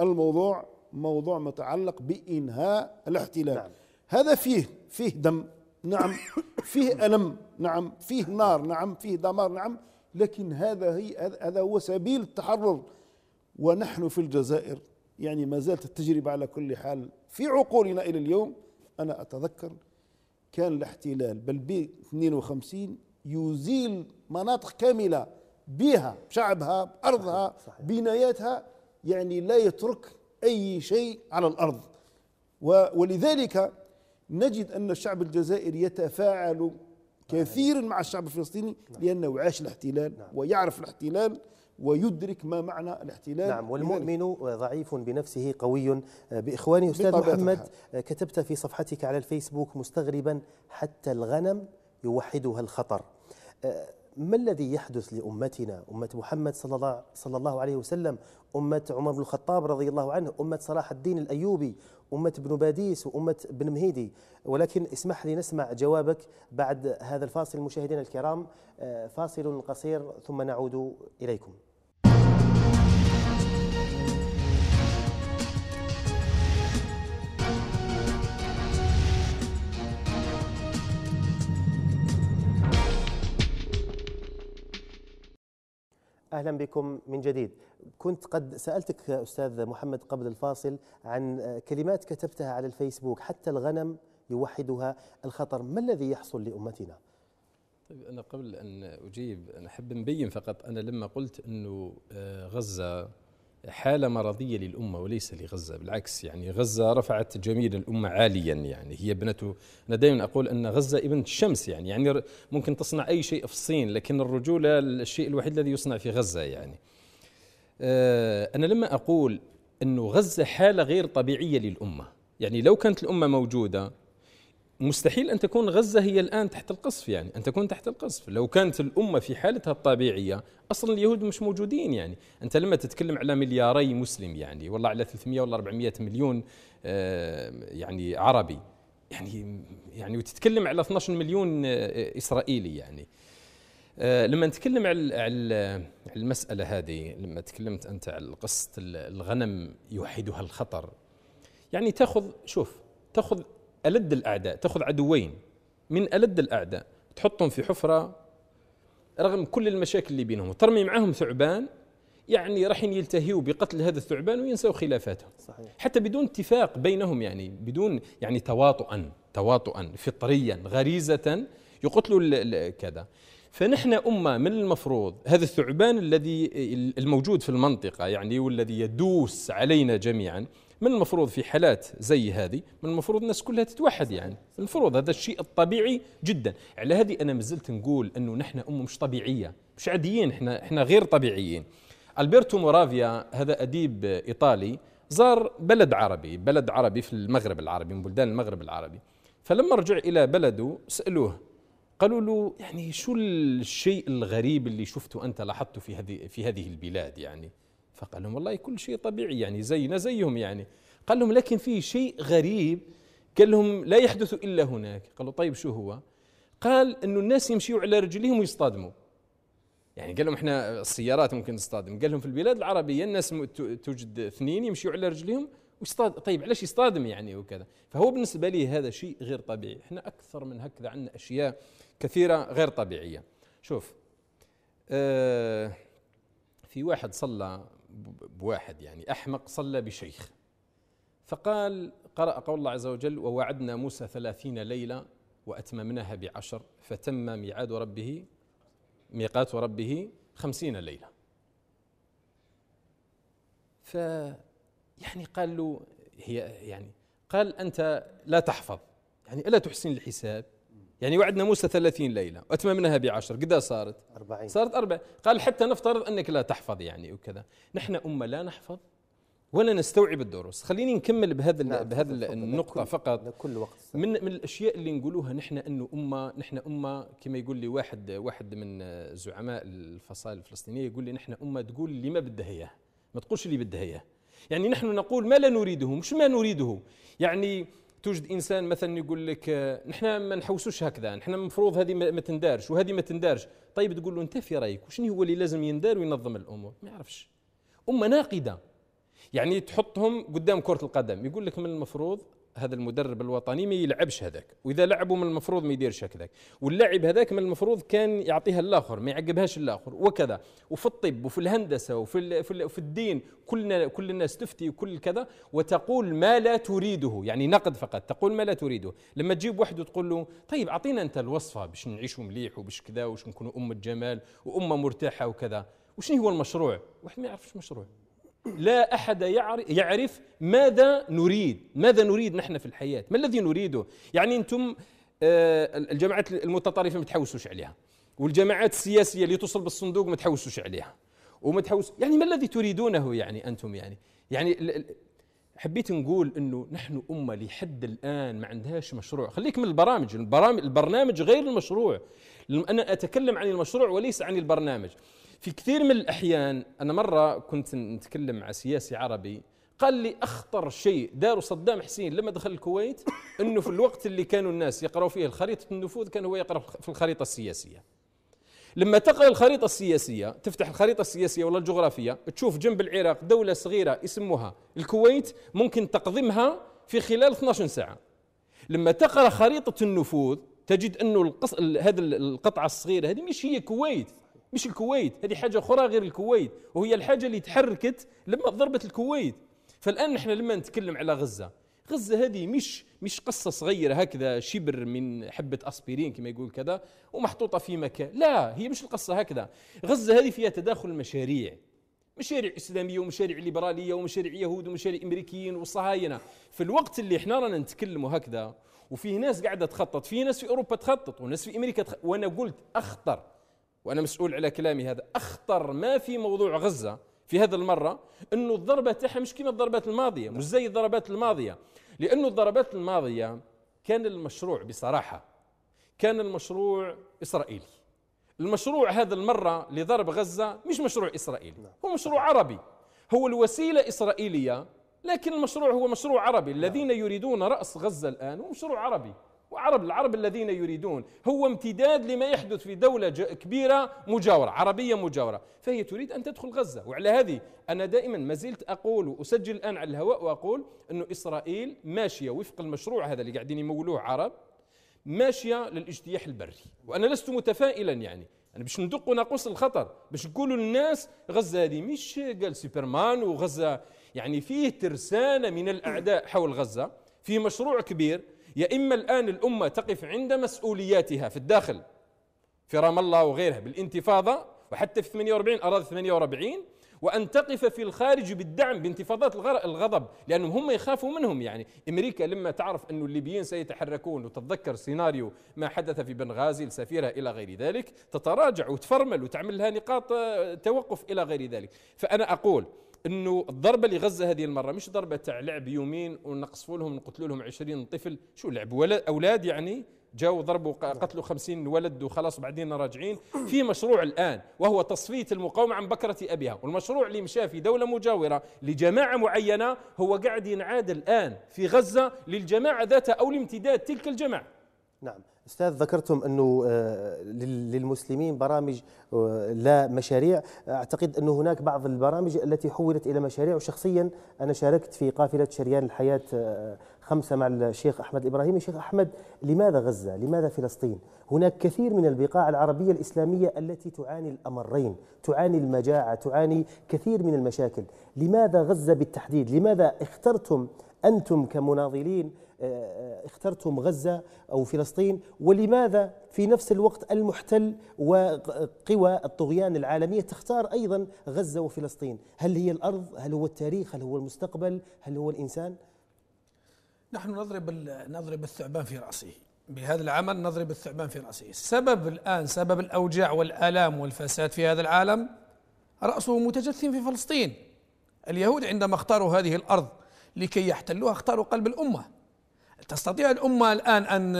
الموضوع موضوع متعلق بإنهاء الاحتلال نعم. هذا فيه فيه دم نعم فيه ألم نعم فيه نار نعم فيه دمار نعم لكن هذا هي هذا هو سبيل التحرر ونحن في الجزائر يعني ما زالت التجربة على كل حال في عقولنا إلى اليوم أنا أتذكر كان الاحتلال بل ب 52 يزيل مناطق كاملة بها شعبها بأرضها صحيح. بناياتها يعني لا يترك أي شيء على الأرض ولذلك نجد أن الشعب الجزائري يتفاعل كثيرا مع الشعب الفلسطيني نعم. لأنه عاش الاحتلال نعم. ويعرف الاحتلال ويدرك ما معنى الاحتلال نعم والمؤمن ضعيف بنفسه قوي بإخوانه أستاذ محمد الحال. كتبت في صفحتك على الفيسبوك مستغربا حتى الغنم يوحدها الخطر أه، ما الذي يحدث لأمتنا أمة محمد صلى الله, صلى الله عليه وسلم أمة عمر بن الخطاب رضي الله عنه أمة صلاح الدين الأيوبي أمة بن باديس وأمة بن مهيدي ولكن اسمح لي نسمع جوابك بعد هذا الفاصل مشاهدينا الكرام آه، فاصل قصير ثم نعود إليكم اهلا بكم من جديد. كنت قد سالتك استاذ محمد قبل الفاصل عن كلمات كتبتها على الفيسبوك حتى الغنم يوحدها الخطر، ما الذي يحصل لامتنا؟ طيب انا قبل ان اجيب انا احب نبين فقط انا لما قلت انه آه، غزه حالة مرضية للأمة وليس لغزة بالعكس يعني غزة رفعت جميل الأمة عاليا يعني هي ابنته أنا دائما أقول أن غزة ابنة الشمس يعني يعني ممكن تصنع أي شيء في الصين لكن الرجولة الشيء الوحيد الذي يصنع في غزة يعني آه، أنا لما أقول أنه غزة حالة غير طبيعية للأمة يعني لو كانت الأمة موجودة مستحيل أن تكون غزة هي الآن تحت القصف يعني أن تكون تحت القصف لو كانت الأمة في حالتها الطبيعية أصلا اليهود مش موجودين يعني أنت لما تتكلم على ملياري مسلم يعني والله على 300 ولا 400 مليون آه، يعني عربي يعني يعني وتتكلم على 12 مليون آه، إسرائيلي يعني آه، لما نتكلم على المسألة هذه لما تكلمت أنت على قصة الغنم يوحدها الخطر يعني تاخذ شوف تاخذ ألد الأعداء تأخذ عدوين من ألد الأعداء تحطهم في حفرة رغم كل المشاكل اللي بينهم وترمي معهم ثعبان يعني راح يلتهيوا بقتل هذا الثعبان وينسوا خلافاتهم صحيح. حتى بدون اتفاق بينهم يعني بدون يعني تواطؤا تواطؤا فطريا غريزة يقتلوا كذا فنحن أمة من المفروض هذا الثعبان الذي الموجود في المنطقة يعني والذي يدوس علينا جميعا من المفروض في حالات زي هذه من المفروض الناس كلها تتوحد يعني المفروض هذا الشيء الطبيعي جدا على هذه انا مازلت نقول انه نحن امه مش طبيعيه مش عاديين احنا احنا غير طبيعيين البرتو مورافيا هذا اديب ايطالي زار بلد عربي بلد عربي في المغرب العربي من بلدان المغرب العربي فلما رجع الى بلده سالوه قالوا له يعني شو الشيء الغريب اللي شفته انت لاحظته في هذه في هذه البلاد يعني فقال لهم والله كل شيء طبيعي يعني زينا زيهم يعني قال لهم لكن في شيء غريب قال لهم لا يحدث إلا هناك قالوا طيب شو هو قال أنه الناس يمشيوا على رجليهم ويصطدموا يعني قال لهم احنا السيارات ممكن تصطدم قال لهم في البلاد العربية الناس توجد اثنين يمشيوا على رجليهم ويصطاد طيب علاش يصطادم يعني وكذا فهو بالنسبة لي هذا شيء غير طبيعي احنا أكثر من هكذا عندنا أشياء كثيرة غير طبيعية شوف اه في واحد صلى بواحد يعني أحمق صلى بشيخ فقال قرأ قول الله عز وجل ووعدنا موسى ثلاثين ليلة وأتممناها بعشر فتم ميعاد ربه ميقات ربه خمسين ليلة ف يعني قال له هي يعني قال أنت لا تحفظ يعني ألا تحسن الحساب يعني وعدنا موسى 30 ليله واتممناها بعشر قد صارت 40 صارت 40 قال حتى نفترض انك لا تحفظ يعني وكذا نحن امه لا نحفظ ولا نستوعب الدروس خليني نكمل بهذا نعم بهذا النقطه لكل فقط لكل وقت من من الاشياء اللي نقولوها نحن انه امه نحن امه كما يقول لي واحد واحد من زعماء الفصائل الفلسطينيه يقول لي نحن امه تقول اللي ما بدها اياه ما تقولش اللي بدها اياه يعني نحن نقول ما لا نريده مش ما نريده يعني توجد انسان مثلا يقول لك آه، نحن ما نحوسوش هكذا نحن المفروض هذه ما تندارش وهذه ما تندارش طيب تقول له انت في رايك وشنو هو اللي لازم يندار وينظم الامور ما يعرفش امه ناقده يعني تحطهم قدام كره القدم يقول لك من المفروض هذا المدرب الوطني ما يلعبش هذاك واذا لعبوا من المفروض ما يديرش هكذاك واللاعب هذاك من المفروض كان يعطيها الاخر ما يعقبهاش الاخر وكذا وفي الطب وفي الهندسه وفي في, في الدين كلنا كل الناس تفتي وكل كذا وتقول ما لا تريده يعني نقد فقط تقول ما لا تريده لما تجيب واحد وتقول له طيب اعطينا انت الوصفه باش نعيشوا مليح وباش كذا وباش نكونوا امه جمال وامه مرتاحه وكذا وشنو هو المشروع واحد ما يعرفش مشروع لا أحد يعرف ماذا نريد ماذا نريد نحن في الحياة ما الذي نريده يعني أنتم آه، الجماعات المتطرفة ما تحوسوش عليها والجماعات السياسية اللي توصل بالصندوق ما تحوسوش عليها وما تحوس يعني ما الذي تريدونه يعني أنتم يعني يعني حبيت نقول انه نحن امه لحد الان ما عندهاش مشروع خليك من البرامج البرامج البرنامج غير المشروع انا اتكلم عن المشروع وليس عن البرنامج في كثير من الأحيان أنا مرة كنت نتكلم مع سياسي عربي قال لي أخطر شيء داره صدام حسين لما دخل الكويت أنه في الوقت اللي كانوا الناس يقرأوا فيه الخريطة النفوذ كان هو يقرأ في الخريطة السياسية لما تقرأ الخريطة السياسية تفتح الخريطة السياسية ولا الجغرافية تشوف جنب العراق دولة صغيرة اسمها الكويت ممكن تقضمها في خلال 12 ساعة لما تقرأ خريطة النفوذ تجد أنه هذه القطعة الصغيرة هذه مش هي كويت مش الكويت هذه حاجة أخرى غير الكويت وهي الحاجة اللي تحركت لما ضربت الكويت فالآن نحن لما نتكلم على غزة غزة هذه مش مش قصة صغيرة هكذا شبر من حبة أسبرين كما يقول كذا ومحطوطة في مكان لا هي مش القصة هكذا غزة هذه فيها تداخل المشاريع مشاريع إسلامية ومشاريع ليبرالية ومشاريع يهود ومشاريع أمريكيين وصهاينة في الوقت اللي احنا رانا نتكلموا هكذا وفيه ناس قاعدة تخطط فيه ناس في أوروبا تخطط وناس في أمريكا تخطط وأنا قلت أخطر وأنا مسؤول على كلامي هذا أخطر ما في موضوع غزة في هذا المرة أنه الضربة تاعها مش كما الضربات الماضية مش زي الضربات الماضية لأنه الضربات الماضية كان المشروع بصراحة كان المشروع إسرائيلي المشروع هذا المرة لضرب غزة مش مشروع إسرائيلي نعم. هو مشروع عربي هو الوسيلة إسرائيلية لكن المشروع هو مشروع عربي نعم. الذين يريدون رأس غزة الآن هو مشروع عربي وعرب العرب الذين يريدون هو امتداد لما يحدث في دولة كبيرة مجاورة عربية مجاورة فهي تريد أن تدخل غزة وعلى هذه أنا دائما ما زلت أقول وأسجل الآن على الهواء وأقول أن إسرائيل ماشية وفق المشروع هذا اللي قاعدين يمولوه عرب ماشية للاجتياح البري وأنا لست متفائلا يعني أنا باش ندق ناقوس الخطر باش نقولوا للناس غزه هذه مش قال سوبرمان وغزه يعني فيه ترسانه من الاعداء حول غزه في مشروع كبير يا إما الآن الأمة تقف عند مسؤولياتها في الداخل في رام الله وغيرها بالانتفاضة وحتى في 48 أراضي 48 وأن تقف في الخارج بالدعم بانتفاضات الغضب لأنهم هم يخافوا منهم يعني أمريكا لما تعرف أن الليبيين سيتحركون وتتذكر سيناريو ما حدث في بنغازي لسفيرها إلى غير ذلك تتراجع وتفرمل وتعمل لها نقاط آه، توقف إلى غير ذلك فأنا أقول انه الضربه اللي غزه هذه المره مش ضربه تاع لعب يومين ونقصفوا لهم نقتلوا لهم 20 طفل شو لعب ولد اولاد يعني جاوا ضربوا قتلوا 50 ولد وخلاص وبعدين راجعين في مشروع الان وهو تصفيه المقاومه عن بكره ابيها والمشروع اللي مشى في دوله مجاوره لجماعه معينه هو قاعد ينعاد الان في غزه للجماعه ذاتها او لامتداد تلك الجماعه نعم استاذ ذكرتم انه آه، للمسلمين برامج آه، لا مشاريع اعتقد انه هناك بعض البرامج التي حولت الى مشاريع وشخصيا انا شاركت في قافله شريان الحياه آه، خمسه مع الشيخ احمد الابراهيمي شيخ احمد لماذا غزه لماذا فلسطين هناك كثير من البقاع العربيه الاسلاميه التي تعاني الامرين تعاني المجاعه تعاني كثير من المشاكل لماذا غزه بالتحديد لماذا اخترتم انتم كمناضلين آه، آه، اخترتم غزة أو فلسطين ولماذا في نفس الوقت المحتل وقوى الطغيان العالمية تختار أيضا غزة وفلسطين هل هي الأرض هل هو التاريخ هل هو المستقبل هل هو الإنسان نحن نضرب نضرب الثعبان في رأسه بهذا العمل نضرب الثعبان في رأسه السبب الآن سبب الأوجاع والآلام والفساد في هذا العالم رأسه متجثم في فلسطين اليهود عندما اختاروا هذه الأرض لكي يحتلوها اختاروا قلب الأمة تستطيع الأمة الآن أن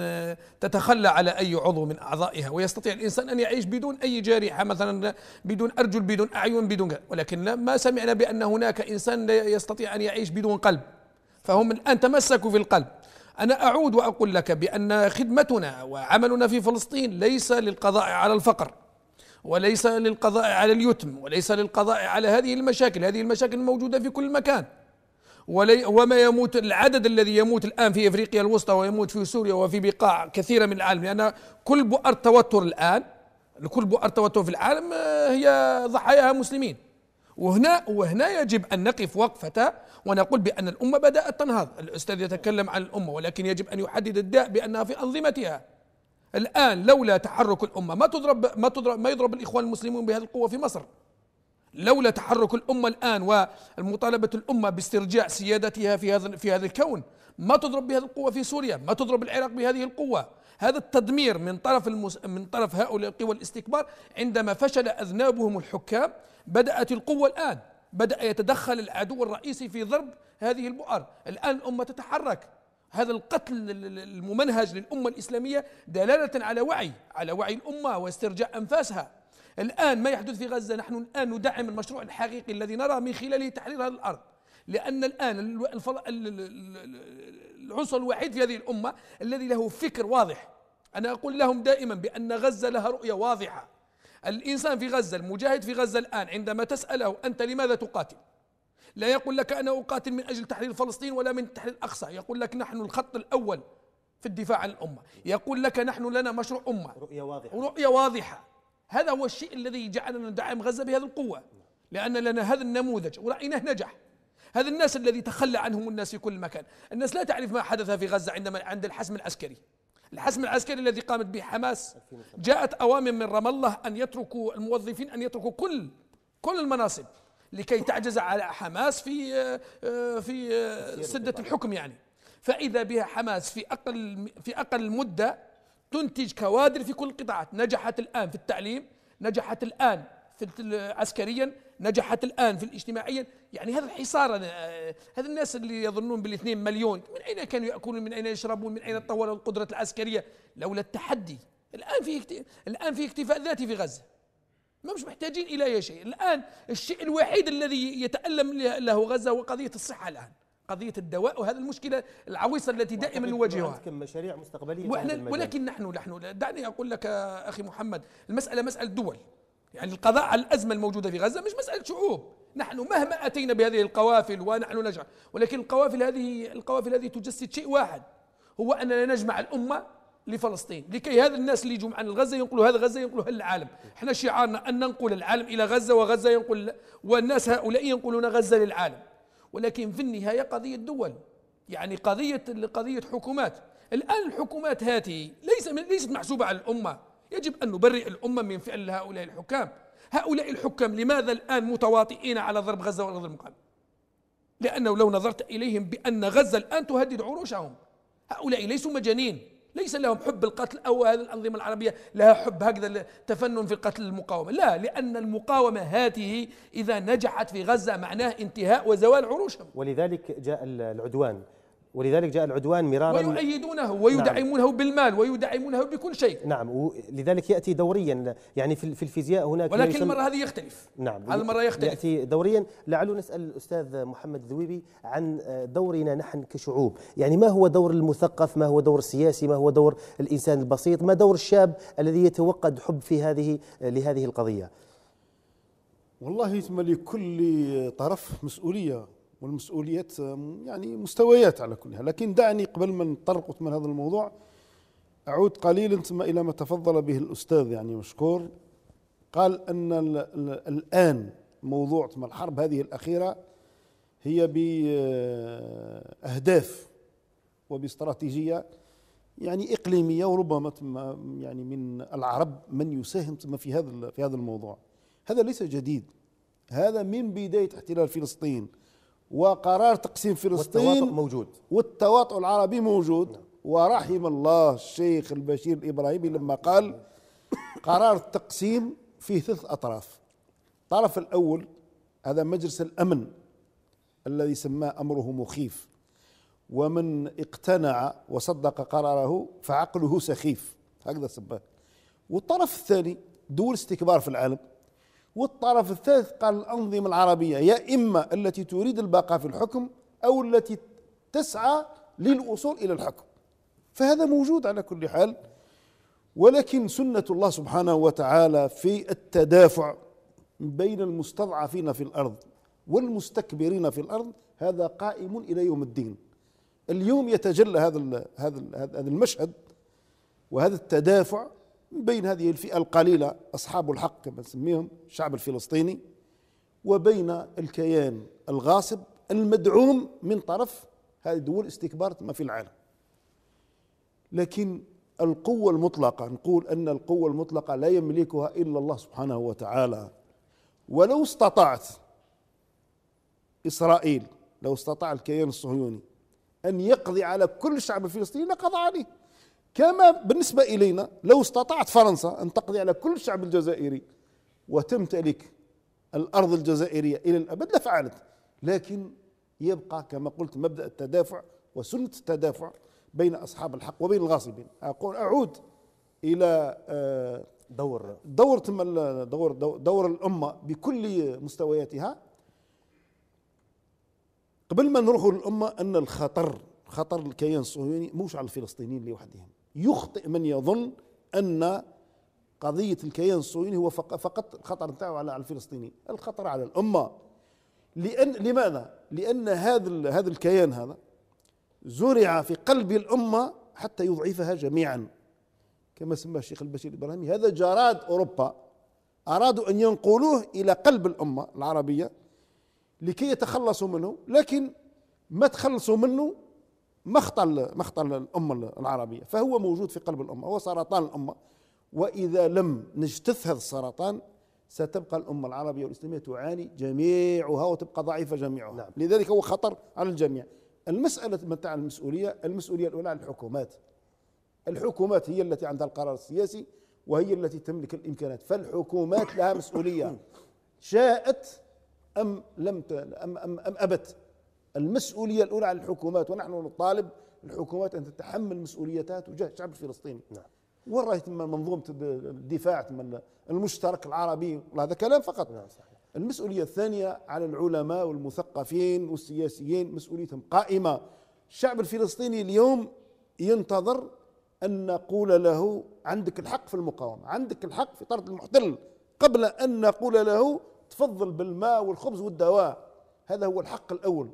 أن تتخلى على أي عضو من أعضائها ويستطيع الإنسان أن يعيش بدون أي جارحة مثلا بدون أرجل بدون أعين بدون ولكن ما سمعنا بأن هناك إنسان يستطيع أن يعيش بدون قلب فهم الآن تمسكوا في القلب أنا أعود وأقول لك بأن خدمتنا وعملنا في فلسطين ليس للقضاء على الفقر وليس للقضاء على اليتم وليس للقضاء على هذه المشاكل هذه المشاكل موجودة في كل مكان وما يموت العدد الذي يموت الآن في إفريقيا الوسطى ويموت في سوريا وفي بقاع كثيرة من العالم لأن كل بؤر توتر الآن كل بؤر توتر في العالم آه، هي ضحاياها مسلمين وهنا وهنا يجب ان نقف وقفه ونقول بان الامه بدات تنهض، الاستاذ يتكلم عن الامه ولكن يجب ان يحدد الداء بانها في انظمتها. الان لولا تحرك الامه ما تضرب ما تضرب ما يضرب الاخوان المسلمون بهذه القوه في مصر. لولا تحرك الأمة الآن ومطالبة الأمة باسترجاع سيادتها في هذا في هذا الكون ما تضرب بهذه القوة في سوريا ما تضرب العراق بهذه القوة هذا التدمير من طرف المس... من طرف هؤلاء القوى الاستكبار عندما فشل أذنابهم الحكام بدأت القوة الآن بدأ يتدخل العدو الرئيسي في ضرب هذه البؤر الآن الأمة تتحرك هذا القتل الممنهج للأمة الإسلامية دلالة على وعي على وعي الأمة واسترجاع أنفاسها الآن ما يحدث في غزة نحن الآن ندعم المشروع الحقيقي الذي نرى من خلاله تحرير هذه الأرض لأن الآن العنصر الوحيد في هذه الأمة الذي له فكر واضح أنا أقول لهم دائما بأن غزة لها رؤية واضحة الإنسان في غزة المجاهد في غزة الآن عندما تسأله أنت لماذا تقاتل لا يقول لك أنا أقاتل من أجل تحرير فلسطين ولا من تحرير الأقصى يقول لك نحن الخط الأول في الدفاع عن الأمة يقول لك نحن لنا مشروع أمة رؤية واضحة رؤية واضحة هذا هو الشيء الذي جعلنا ندعم غزة بهذه القوة لأن لنا هذا النموذج ورأيناه نجح هذا الناس الذي تخلى عنهم الناس في كل مكان الناس لا تعرف ما حدث في غزة عندما عند الحسم العسكري الحسم العسكري الذي قامت به حماس جاءت أوامر من رام الله أن يتركوا الموظفين أن يتركوا كل كل المناصب لكي تعجز على حماس في في سدة الحكم يعني فإذا بها حماس في أقل في أقل مدة تنتج كوادر في كل القطاعات نجحت الآن في التعليم نجحت الآن في عسكريا نجحت الآن في الاجتماعيا يعني هذا الحصار هذا الناس اللي يظنون بالاثنين مليون من أين كانوا يأكلون من أين يشربون من أين طوروا القدرة العسكرية لولا التحدي الآن في الآن في اكتفاء ذاتي في غزة ما مش محتاجين إلى أي شيء الآن الشيء الوحيد الذي يتألم له غزة هو قضية الصحة الآن قضيه الدواء وهذه المشكله العويصه التي دائما نواجهها مشاريع مستقبليه وإحنا ولكن نحن نحن دعني اقول لك اخي محمد المساله مساله دول يعني القضاء على الازمه الموجوده في غزه مش مساله شعوب نحن مهما اتينا بهذه القوافل ونحن نجعل ولكن القوافل هذه القوافل هذه تجسد شيء واحد هو اننا نجمع الامه لفلسطين لكي هذا الناس اللي يجوا معنا لغزه ينقلوا هذا غزه هذا للعالم احنا شعارنا ان ننقل العالم الى غزه وغزه ينقل والناس هؤلاء ينقلون غزه للعالم ولكن في النهاية قضية دول يعني قضية قضية حكومات الآن الحكومات هذه ليس ليست محسوبة على الأمة يجب أن نبرئ الأمة من فعل هؤلاء الحكام هؤلاء الحكام لماذا الآن متواطئين على ضرب غزة والأرض المقام لأنه لو نظرت إليهم بأن غزة الآن تهدد عروشهم هؤلاء ليسوا مجانين ليس لهم حب القتل أو هذه الأنظمة العربية لها حب هكذا تفنن في قتل المقاومة لا لأن المقاومة هاته إذا نجحت في غزة معناه انتهاء وزوال عروشهم ولذلك جاء العدوان ولذلك جاء العدوان مرارا ويؤيدونه ويدعمونه نعم بالمال ويدعمونه بكل شيء نعم ولذلك ياتي دوريا يعني في الفيزياء هناك ولكن المره هذه يختلف نعم هذه المره يختلف ياتي دوريا لعله نسال الاستاذ محمد ذويبي عن دورنا نحن كشعوب يعني ما هو دور المثقف ما هو دور السياسي ما هو دور الانسان البسيط ما دور الشاب الذي يتوقد حب في هذه لهذه القضيه والله يتم لكل طرف مسؤوليه والمسؤوليات يعني مستويات على كلها لكن دعني قبل ما نطرق من هذا الموضوع أعود قليلا ثم إلى ما تفضل به الأستاذ يعني مشكور قال أن الـ الـ الآن موضوع الحرب هذه الأخيرة هي بأهداف آه، وباستراتيجية يعني إقليمية وربما يعني من العرب من يساهم في هذا في هذا الموضوع هذا ليس جديد هذا من بداية احتلال فلسطين وقرار تقسيم فلسطين والتواطؤ موجود والتواطؤ العربي موجود نعم. ورحم الله الشيخ البشير الإبراهيمي لما قال قرار التقسيم فيه ثلاث أطراف الطرف الأول هذا مجلس الأمن الذي سماه أمره مخيف ومن اقتنع وصدق قراره فعقله سخيف هكذا سماه والطرف الثاني دول استكبار في العالم والطرف الثالث قال الأنظمة العربية يا إما التي تريد البقاء في الحكم أو التي تسعى للوصول إلى الحكم فهذا موجود على كل حال ولكن سنة الله سبحانه وتعالى في التدافع بين المستضعفين في الأرض والمستكبرين في الأرض هذا قائم إلى يوم الدين اليوم يتجلى هذا هذا المشهد وهذا التدافع بين هذه الفئة القليلة أصحاب الحق كما نسميهم الشعب الفلسطيني وبين الكيان الغاصب المدعوم من طرف هذه الدول استكبارت ما في العالم لكن القوة المطلقة نقول أن القوة المطلقة لا يملكها إلا الله سبحانه وتعالى ولو استطعت إسرائيل لو استطاع الكيان الصهيوني أن يقضي على كل الشعب الفلسطيني لقضى عليه كما بالنسبة إلينا لو استطاعت فرنسا أن تقضي على كل الشعب الجزائري وتمتلك الأرض الجزائرية إلى الأبد لفعلت لكن يبقى كما قلت مبدأ التدافع وسنة التدافع بين أصحاب الحق وبين الغاصبين أقول أعود إلى آه، دور دور تم دور دور الأمة بكل مستوياتها قبل ما نروح للأمة أن الخطر خطر الكيان الصهيوني موش على الفلسطينيين لوحدهم يخطئ من يظن ان قضيه الكيان الصهيوني هو فقط الخطر نتاعو على الفلسطينيين، الخطر على الامه. لان لماذا؟ لان هذا هذا الكيان هذا زرع في قلب الامه حتى يضعفها جميعا. كما سماه الشيخ البشير الابراهيمي هذا جراد اوروبا ارادوا ان ينقلوه الى قلب الامه العربيه لكي يتخلصوا منه، لكن ما تخلصوا منه مخطل مخطل الأمة العربية فهو موجود في قلب الأمة هو سرطان الأمة وإذا لم نجتث هذا السرطان ستبقى الأمة العربية والإسلامية تعاني جميعها وتبقى ضعيفة جميعها نعم. لذلك هو خطر على الجميع المسألة متاع المسؤولية المسؤولية الأولى على الحكومات الحكومات هي التي عندها القرار السياسي وهي التي تملك الإمكانات فالحكومات لها مسؤولية نعم. شاءت أم لم أم, أم, أم أبت المسؤولية الأولى على الحكومات ونحن نطالب الحكومات أن تتحمل مسؤوليتها تجاه الشعب الفلسطيني نعم وين راهي منظومة الدفاع المشترك العربي هذا كلام فقط نعم صحيح. المسؤولية الثانية على العلماء والمثقفين والسياسيين مسؤوليتهم قائمة الشعب الفلسطيني اليوم ينتظر أن نقول له عندك الحق في المقاومة عندك الحق في طرد المحتل قبل أن نقول له تفضل بالماء والخبز والدواء هذا هو الحق الأول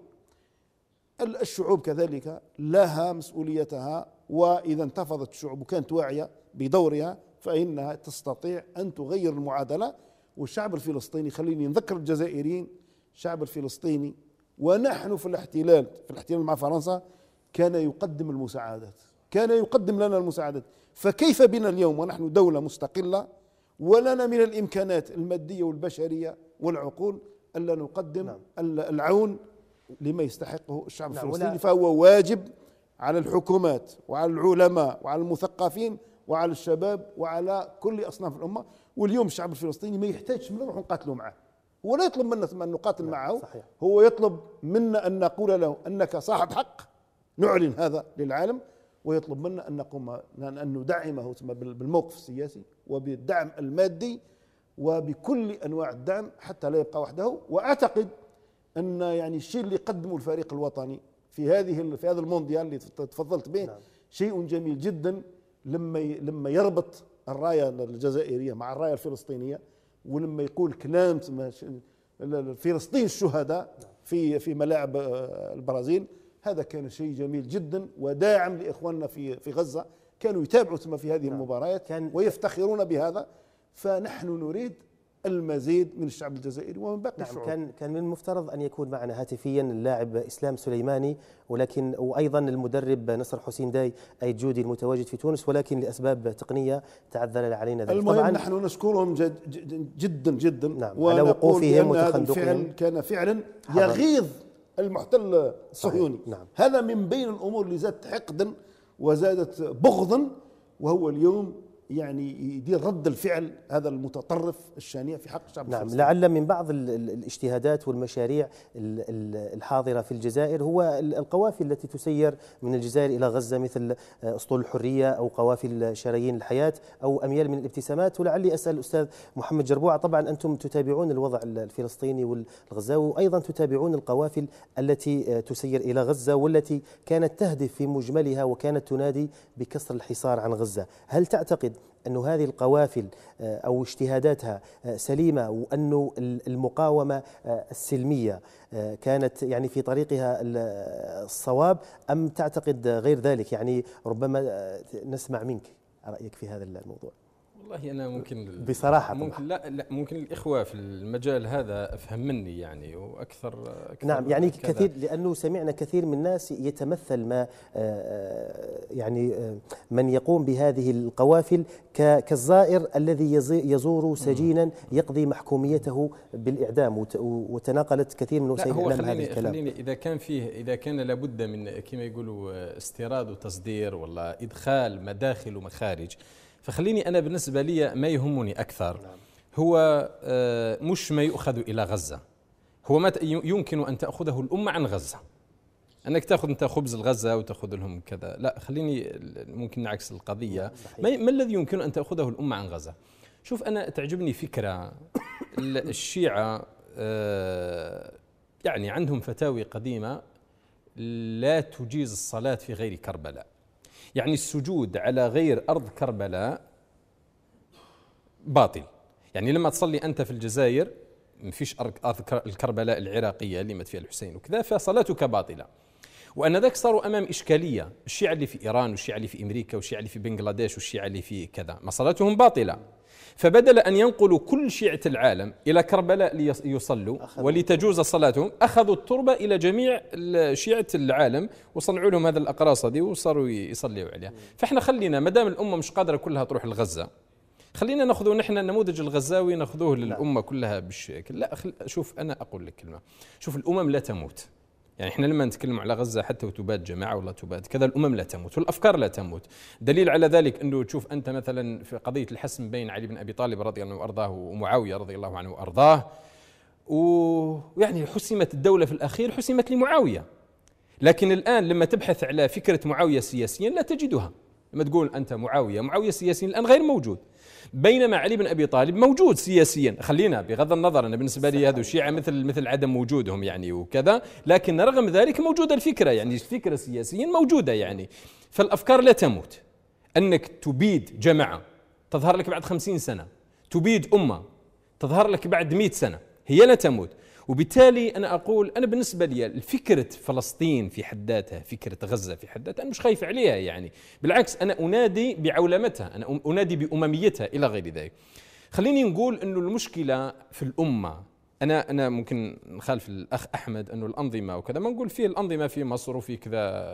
الشعوب كذلك لها مسؤوليتها واذا انتفضت الشعوب وكانت واعيه بدورها فانها تستطيع ان تغير المعادله والشعب الفلسطيني خليني نذكر الجزائريين الشعب الفلسطيني ونحن في الاحتلال في الاحتلال مع فرنسا كان يقدم المساعدات كان يقدم لنا المساعدات فكيف بنا اليوم ونحن دولة مستقلة ولنا من الإمكانات المادية والبشرية والعقول ألا نقدم نعم. العون لما يستحقه الشعب الفلسطيني فهو واجب على الحكومات وعلى العلماء وعلى المثقفين وعلى الشباب وعلى كل اصناف الامه واليوم الشعب الفلسطيني ما يحتاجش من نروح نقاتلوا معه هو لا يطلب منا ان نقاتل معه صحيح. هو يطلب منا ان نقول له انك صاحب حق نعلن هذا للعالم ويطلب منا ان نقوم ان ندعمه بالموقف السياسي وبالدعم المادي وبكل انواع الدعم حتى لا يبقى وحده واعتقد ان يعني الشيء اللي قدمه الفريق الوطني في هذه في هذا المونديال اللي تفضلت به نعم. شيء جميل جدا لما لما يربط الرايه الجزائريه مع الرايه الفلسطينيه ولما يقول كلام فلسطين الشهداء نعم. في في ملاعب آه، البرازيل هذا كان شيء جميل جدا وداعم لاخواننا في في غزه كانوا يتابعوا ثم في هذه نعم. المباريات ويفتخرون بهذا فنحن نريد المزيد من الشعب الجزائري ومن باقي نعم الشعوب كان كان من المفترض ان يكون معنا هاتفيا اللاعب اسلام سليماني ولكن وايضا المدرب نصر حسين داي اي جودي المتواجد في تونس ولكن لاسباب تقنيه تعذر علينا ذلك المهم طبعا نحن نشكرهم جد جدا جدا نعم على وقوفهم وتخندقهم كان فعلا يغيظ المحتل الصهيوني نعم. هذا من بين الامور اللي زادت حقدا وزادت بغضا وهو اليوم يعني يدير رد الفعل هذا المتطرف الشنيع في حق الشعب نعم الفلسطيني لعل من بعض الاجتهادات والمشاريع الحاضرة في الجزائر هو القوافل التي تسير من الجزائر إلى غزة مثل آه، أسطول الحرية أو قوافل شرايين الحياة أو أميال من الابتسامات ولعلي أسأل الأستاذ محمد جربوعة طبعا أنتم تتابعون الوضع الفلسطيني والغزاوي وأيضا تتابعون القوافل التي آه، تسير إلى غزة والتي كانت تهدف في مجملها وكانت تنادي بكسر الحصار عن غزة هل تعتقد أن هذه القوافل آه، أو اجتهاداتها آه، سليمة وأن المقاومة آه، السلمية كانت يعني في طريقها الصواب أم تعتقد غير ذلك يعني ربما نسمع منك رأيك في هذا الموضوع والله انا ممكن بصراحه ممكن لا لا ممكن الاخوه في المجال هذا افهم مني يعني واكثر أكثر نعم يعني كذا. كثير لانه سمعنا كثير من الناس يتمثل ما آه، آه، يعني آه، من يقوم بهذه القوافل كالزائر الذي يزور سجينا يقضي محكوميته بالاعدام وتناقلت كثير من وسائل الاعلام هذا الكلام خليني اذا كان فيه اذا كان لابد من كما يقولوا استيراد وتصدير ولا ادخال مداخل ومخارج فخليني أنا بالنسبة لي ما يهمني أكثر نعم. هو آه، مش ما يؤخذ إلى غزة هو ما يمكن أن تأخذه الأمة عن غزة انك تاخذ انت خبز لغزه وتاخذ لهم كذا لا خليني ممكن نعكس القضيه نعم، صحيح. ما الذي يمكن ان تاخذه الامه عن غزه شوف انا تعجبني فكره الشيعه آه، يعني عندهم فتاوي قديمه لا تجيز الصلاه في غير كربلاء يعني السجود على غير أرض كربلاء باطل يعني لما تصلي أنت في الجزائر ما فيش أرض الكربلاء العراقية اللي مات فيها الحسين وكذا فصلاتك باطلة وأن ذاك صاروا أمام إشكالية الشيعة اللي في إيران والشيعة اللي في أمريكا والشيعة اللي في بنغلاديش والشيعة اللي في كذا ما صلاتهم باطلة فبدل أن ينقلوا كل شيعة العالم إلى كربلاء ليصلوا ولتجوز صلاتهم أخذوا التربة إلى جميع شيعة العالم وصنعوا لهم هذا الأقراص هذه وصاروا يصليوا عليها فإحنا خلينا ما دام الأمة مش قادرة كلها تروح لغزة خلينا ناخذ نحن النموذج الغزاوي ناخذوه للأمة كلها بالشكل لا شوف أنا أقول لك كلمة شوف الأمم لا تموت يعني احنا لما نتكلم على غزه حتى وتباد جماعه ولا تباد كذا الامم لا تموت والافكار لا تموت دليل على ذلك انه تشوف انت مثلا في قضيه الحسم بين علي بن ابي طالب رضي الله عنه وارضاه ومعاويه رضي الله عنه وارضاه ويعني حسمت الدوله في الاخير حسمت لمعاويه لكن الان لما تبحث على فكره معاويه سياسيا لا تجدها لما تقول أنت معاوية معاوية سياسيا الآن غير موجود بينما علي بن ابي طالب موجود سياسيا خلينا بغض النظر انا بالنسبه لي هذو الشيعه مثل مثل عدم وجودهم يعني وكذا لكن رغم ذلك موجوده الفكره يعني الفكره سياسيا موجوده يعني فالافكار لا تموت انك تبيد جماعه تظهر لك بعد خمسين سنه تبيد امه تظهر لك بعد مئة سنه هي لا تموت وبالتالي أنا أقول أنا بالنسبة لي فكرة فلسطين في حد ذاتها فكرة غزة في حد ذاتها أنا مش خايف عليها يعني بالعكس أنا أنادي بعولمتها أنا أنادي بأمميتها إلى غير ذلك خليني نقول أنه المشكلة في الأمة انا انا ممكن نخالف الاخ احمد انه الانظمه وكذا ما نقول فيه الانظمه في مصر وفي كذا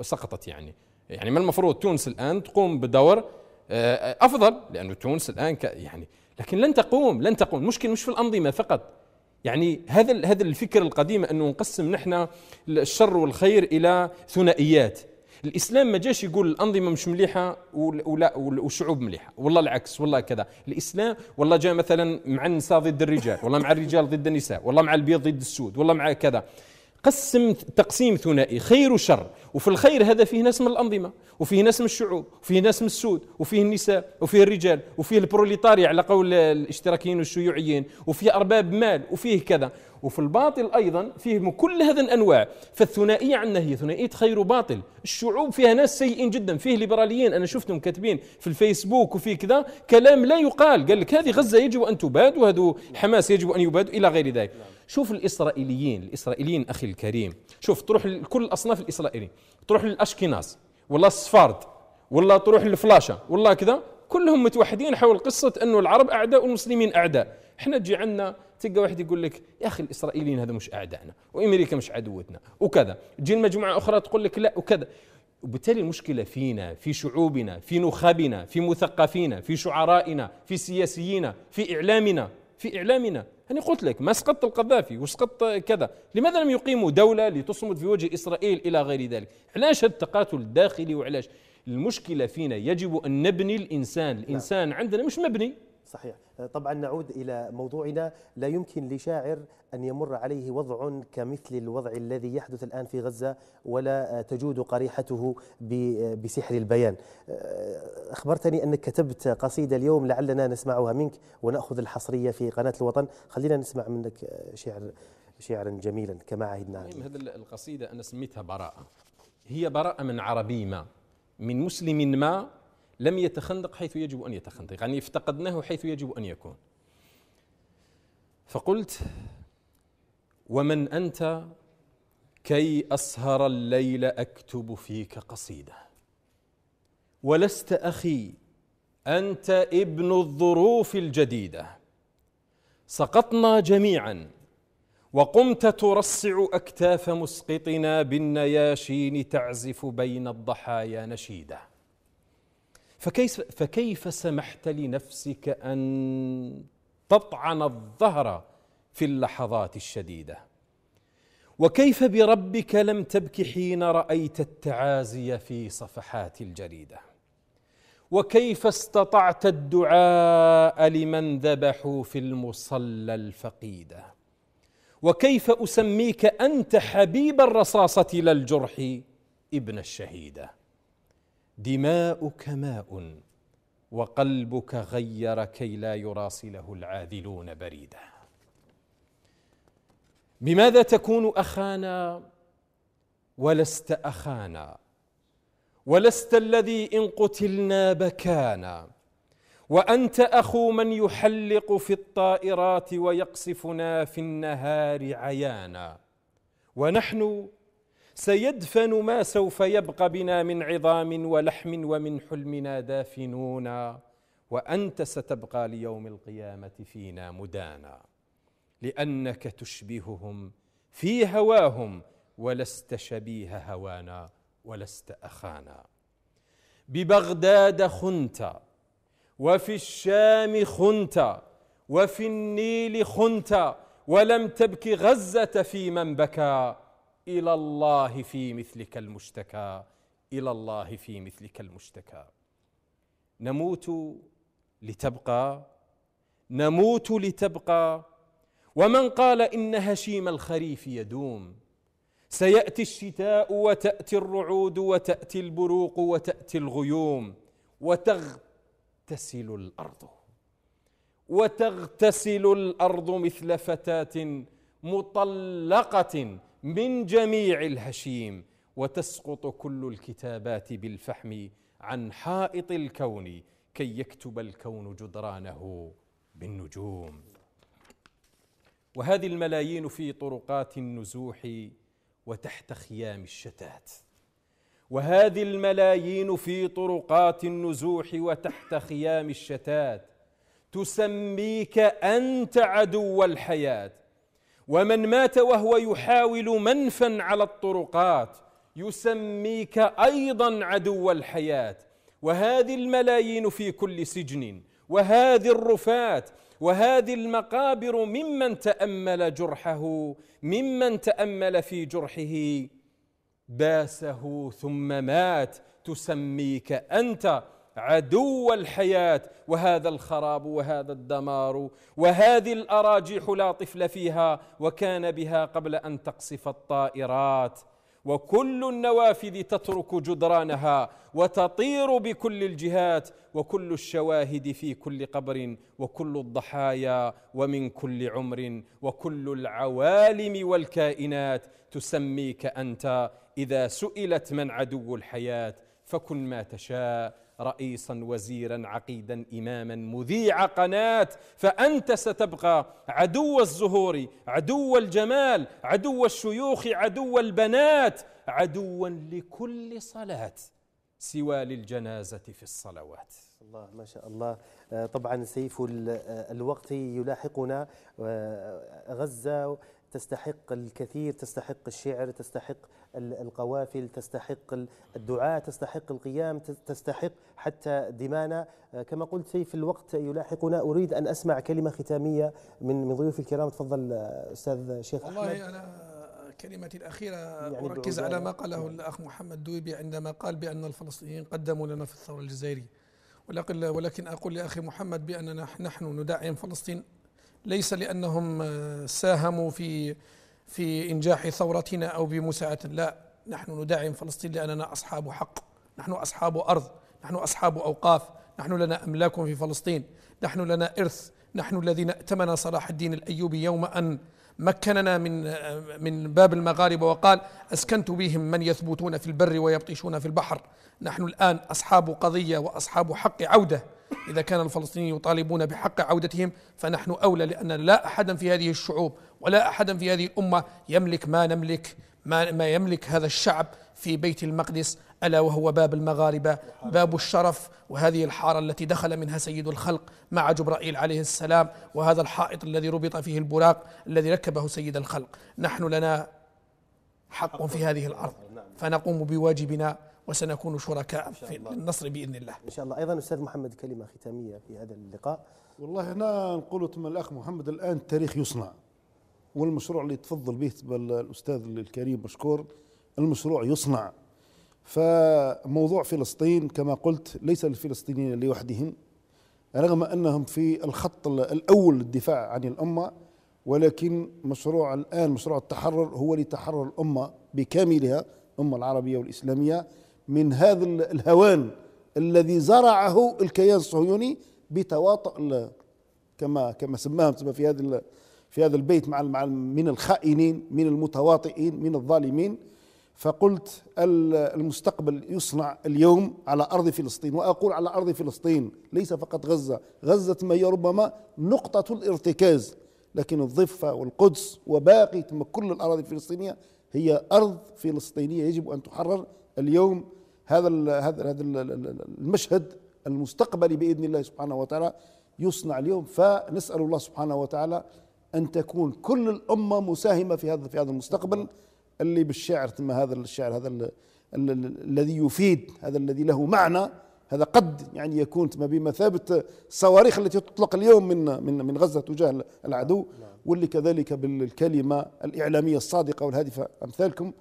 سقطت يعني يعني ما المفروض تونس الان تقوم بدور آه، افضل لانه تونس الان يعني لكن لن تقوم لن تقوم المشكل مش في الانظمه فقط يعني هذا هذا الفكر القديم انه نقسم نحن الشر والخير الى ثنائيات الاسلام ما جاش يقول الانظمه مش مليحه ولا والشعوب مليحه والله العكس والله كذا الاسلام والله جاء مثلا مع النساء ضد الرجال والله مع الرجال ضد النساء والله مع البيض ضد السود والله مع كذا قسم تقسيم ثنائي خير وشر وفي الخير هذا فيه ناس من الأنظمة وفيه ناس من الشعوب وفيه ناس من السود وفيه النساء وفيه الرجال وفيه البروليتاريا على قول الاشتراكيين والشيوعيين وفيه أرباب مال وفيه كذا وفي الباطل أيضا فيه من كل هذا الأنواع فالثنائية عندنا هي ثنائية خير وباطل الشعوب فيها ناس سيئين جدا فيه ليبراليين أنا شفتهم كاتبين في الفيسبوك وفي كذا كلام لا يقال قال لك هذه غزة يجب أن تباد وهذو حماس يجب أن يباد إلى غير ذلك شوف الإسرائيليين الإسرائيليين أخي الكريم شوف تروح لكل أصناف الإسرائيليين تروح للأشكناس ولا الصفارد ولا تروح للفلاشة ولا كذا كلهم متوحدين حول قصة أنه العرب أعداء والمسلمين أعداء احنا تجي عندنا تلقى واحد يقول لك يا اخي الاسرائيليين هذا مش اعدائنا وامريكا مش عدوتنا وكذا تجي مجموعه اخرى تقول لك لا وكذا وبالتالي المشكلة فينا في شعوبنا في نخبنا في مثقفينا في شعرائنا في سياسيين في إعلامنا في إعلامنا أنا قلت لك ما سقط القذافي وسقط كذا لماذا لم يقيموا دولة لتصمد في وجه إسرائيل إلى غير ذلك علاش هذا التقاتل الداخلي وعلاش المشكلة فينا يجب أن نبني الإنسان الإنسان عندنا مش مبني صحيح آه، طبعا نعود إلى موضوعنا لا يمكن لشاعر أن يمر عليه وضع كمثل الوضع الذي يحدث الآن في غزة ولا آه، تجود قريحته آه، بسحر البيان أخبرتني أنك كتبت قصيدة اليوم لعلنا نسمعها منك ونأخذ الحصرية في قناة الوطن خلينا نسمع منك شعر شعرا جميلا كما عهدنا نعم، هذه القصيدة أنا سميتها براءة هي براءة من عربي ما من مسلم ما لم يتخندق حيث يجب أن يتخندق يعني افتقدناه حيث يجب أن يكون فقلت ومن أنت كي أسهر الليل أكتب فيك قصيدة ولست أخي أنت ابن الظروف الجديدة سقطنا جميعا وقمت ترصع أكتاف مسقطنا بالنياشين تعزف بين الضحايا نشيده فكيف, فكيف سمحت لنفسك أن تطعن الظهر في اللحظات الشديدة وكيف بربك لم تبك حين رأيت التعازي في صفحات الجريدة وكيف استطعت الدعاء لمن ذبحوا في المصلى الفقيده وكيف اسميك انت حبيب الرصاصه لا الجرح ابن الشهيده دماؤك ماء وقلبك غير كي لا يراسله العاذلون بريدا بماذا تكون اخانا ولست اخانا ولست الذي ان قتلنا بكانا وانت اخو من يحلق في الطائرات ويقصفنا في النهار عيانا ونحن سيدفن ما سوف يبقى بنا من عظام ولحم ومن حلمنا دافنونا وأنت ستبقى ليوم القيامة فينا مدانا لأنك تشبههم في هواهم ولست شبيه هوانا ولست أخانا ببغداد خنت وفي الشام خنت وفي النيل خنت ولم تبك غزة في من بكى إلى الله في مثلك المشتكى إلى الله في مثلك المشتكى نموت لتبقى نموت لتبقى ومن قال إن هشيم الخريف يدوم سيأتي الشتاء وتأتي الرعود وتأتي البروق وتأتي الغيوم وتغتسل الأرض وتغتسل الأرض مثل فتاة مطلقة من جميع الهشيم وتسقط كل الكتابات بالفحم عن حائط الكون كي يكتب الكون جدرانه بالنجوم وهذه الملايين في طرقات النزوح وتحت خيام الشتات وهذه الملايين في طرقات النزوح وتحت خيام الشتات تسميك انت عدو الحياه ومن مات وهو يحاول منفا على الطرقات يسميك أيضا عدو الحياة وهذه الملايين في كل سجن وهذه الرفات وهذه المقابر ممن تأمل جرحه ممن تأمل في جرحه باسه ثم مات تسميك أنت عدو الحياة وهذا الخراب وهذا الدمار وهذه الأراجيح لا طفل فيها وكان بها قبل أن تقصف الطائرات وكل النوافذ تترك جدرانها وتطير بكل الجهات وكل الشواهد في كل قبر وكل الضحايا ومن كل عمر وكل العوالم والكائنات تسميك انت اذا سئلت من عدو الحياه فكن ما تشاء رئيسا وزيرا عقيدا إماما مذيع قناة فأنت ستبقى عدو الزهور عدو الجمال عدو الشيوخ عدو البنات عدوا لكل صلاة سوى للجنازة في الصلوات الله ما شاء الله آه، طبعا سيف آه، الوقت يلاحقنا آه، غزة تستحق الكثير تستحق الشعر تستحق القوافل تستحق الدعاء تستحق القيام تستحق حتى دمانا آه، كما قلت في الوقت يلاحقنا أريد أن أسمع كلمة ختامية من من ضيوف الكرام تفضل آه، أستاذ شيخ والله أحمد أنا كلمتي الأخيرة يعني أركز على ما قاله نعم. الأخ محمد دويبي عندما قال بأن الفلسطينيين قدموا لنا في الثورة الجزائرية ولكن ولكن أقول لأخي محمد بأننا نحن ندعم فلسطين ليس لأنهم آه، ساهموا في في إنجاح ثورتنا أو بمساعة لا نحن ندعم فلسطين لأننا أصحاب حق نحن أصحاب أرض نحن أصحاب أوقاف نحن لنا أملاك في فلسطين نحن لنا إرث نحن الذين ائتمن صلاح الدين الأيوبي يوم أن مكننا من من باب المغاربه وقال اسكنت بهم من يثبتون في البر ويبطشون في البحر نحن الان اصحاب قضيه واصحاب حق عوده اذا كان الفلسطينيين يطالبون بحق عودتهم فنحن اولى لان لا احدا في هذه الشعوب ولا أحدا في هذه الأمة يملك ما نملك ما, ما يملك هذا الشعب في بيت المقدس ألا وهو باب المغاربة باب الشرف وهذه الحارة التي دخل منها سيد الخلق مع جبرائيل عليه السلام وهذا الحائط الذي ربط فيه البراق الذي ركبه سيد الخلق نحن لنا حق في هذه الأرض فنقوم بواجبنا وسنكون شركاء في النصر باذن الله. ان شاء الله، ايضا استاذ محمد كلمه ختاميه في هذا اللقاء. والله هنا نقول من الاخ محمد الان التاريخ يصنع. والمشروع اللي تفضل به الأستاذ الكريم مشكور المشروع يصنع فموضوع فلسطين كما قلت ليس للفلسطينيين لوحدهم رغم أنهم في الخط الأول للدفاع عن الأمة ولكن مشروع الآن مشروع التحرر هو لتحرر الأمة بكاملها الأمة العربية والإسلامية من هذا الهوان الذي زرعه الكيان الصهيوني بتواطؤ كما كما سماهم في هذه في هذا البيت مع من الخائنين من المتواطئين من الظالمين فقلت المستقبل يصنع اليوم على أرض فلسطين وأقول على أرض فلسطين ليس فقط غزة غزة ما هي ربما نقطة الارتكاز لكن الضفة والقدس وباقي كل الأراضي الفلسطينية هي أرض فلسطينية يجب أن تحرر اليوم هذا هذا هذا المشهد المستقبلي بإذن الله سبحانه وتعالى يصنع اليوم فنسأل الله سبحانه وتعالى ان تكون كل الامه مساهمه في هذا في هذا المستقبل اللي بالشعر ثم هذا الشعر هذا الذي يفيد هذا الذي له معنى هذا قد يعني يكون بمثابه الصواريخ التي تطلق اليوم من من من غزه تجاه العدو نعم. واللي كذلك بالكلمه الاعلاميه الصادقه والهادفه امثالكم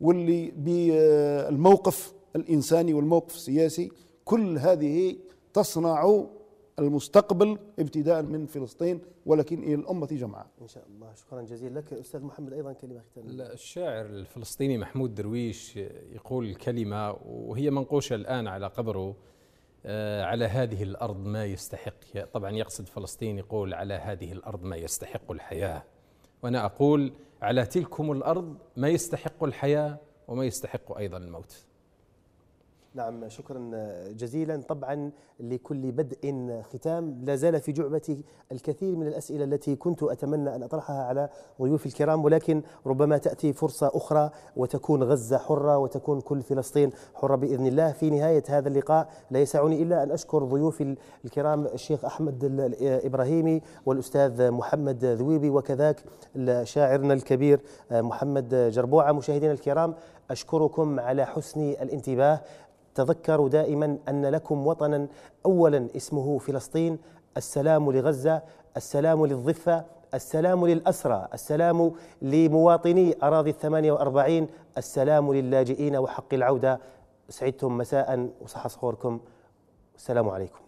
واللي بالموقف الانساني والموقف السياسي كل هذه تصنع المستقبل ابتداء من فلسطين ولكن الى الامه جمعاء. ان شاء الله شكرا جزيلا لك استاذ محمد ايضا كلمه ختاميه. الشاعر الفلسطيني محمود درويش يقول كلمه وهي منقوشه الان على قبره آه، على هذه الارض ما يستحق طبعا يقصد فلسطين يقول على هذه الارض ما يستحق الحياه وانا اقول على تلكم الارض ما يستحق الحياه وما يستحق ايضا الموت. نعم شكرا جزيلا طبعا لكل بدء ختام لا زال في جعبتي الكثير من الأسئلة التي كنت أتمنى أن أطرحها على ضيوفي الكرام ولكن ربما تأتي فرصة أخرى وتكون غزة حرة وتكون كل فلسطين حرة بإذن الله في نهاية هذا اللقاء لا يسعني إلا أن أشكر ضيوفي الكرام الشيخ أحمد الإبراهيمي والأستاذ محمد ذويبي وكذاك شاعرنا الكبير محمد جربوعة مشاهدينا الكرام أشكركم على حسن الانتباه تذكروا دائما ان لكم وطنا اولا اسمه فلسطين السلام لغزه السلام للضفه السلام للأسرى السلام لمواطني أراضي الثمانية وأربعين السلام للاجئين وحق العودة سعدتم مساء وصح صخوركم والسلام عليكم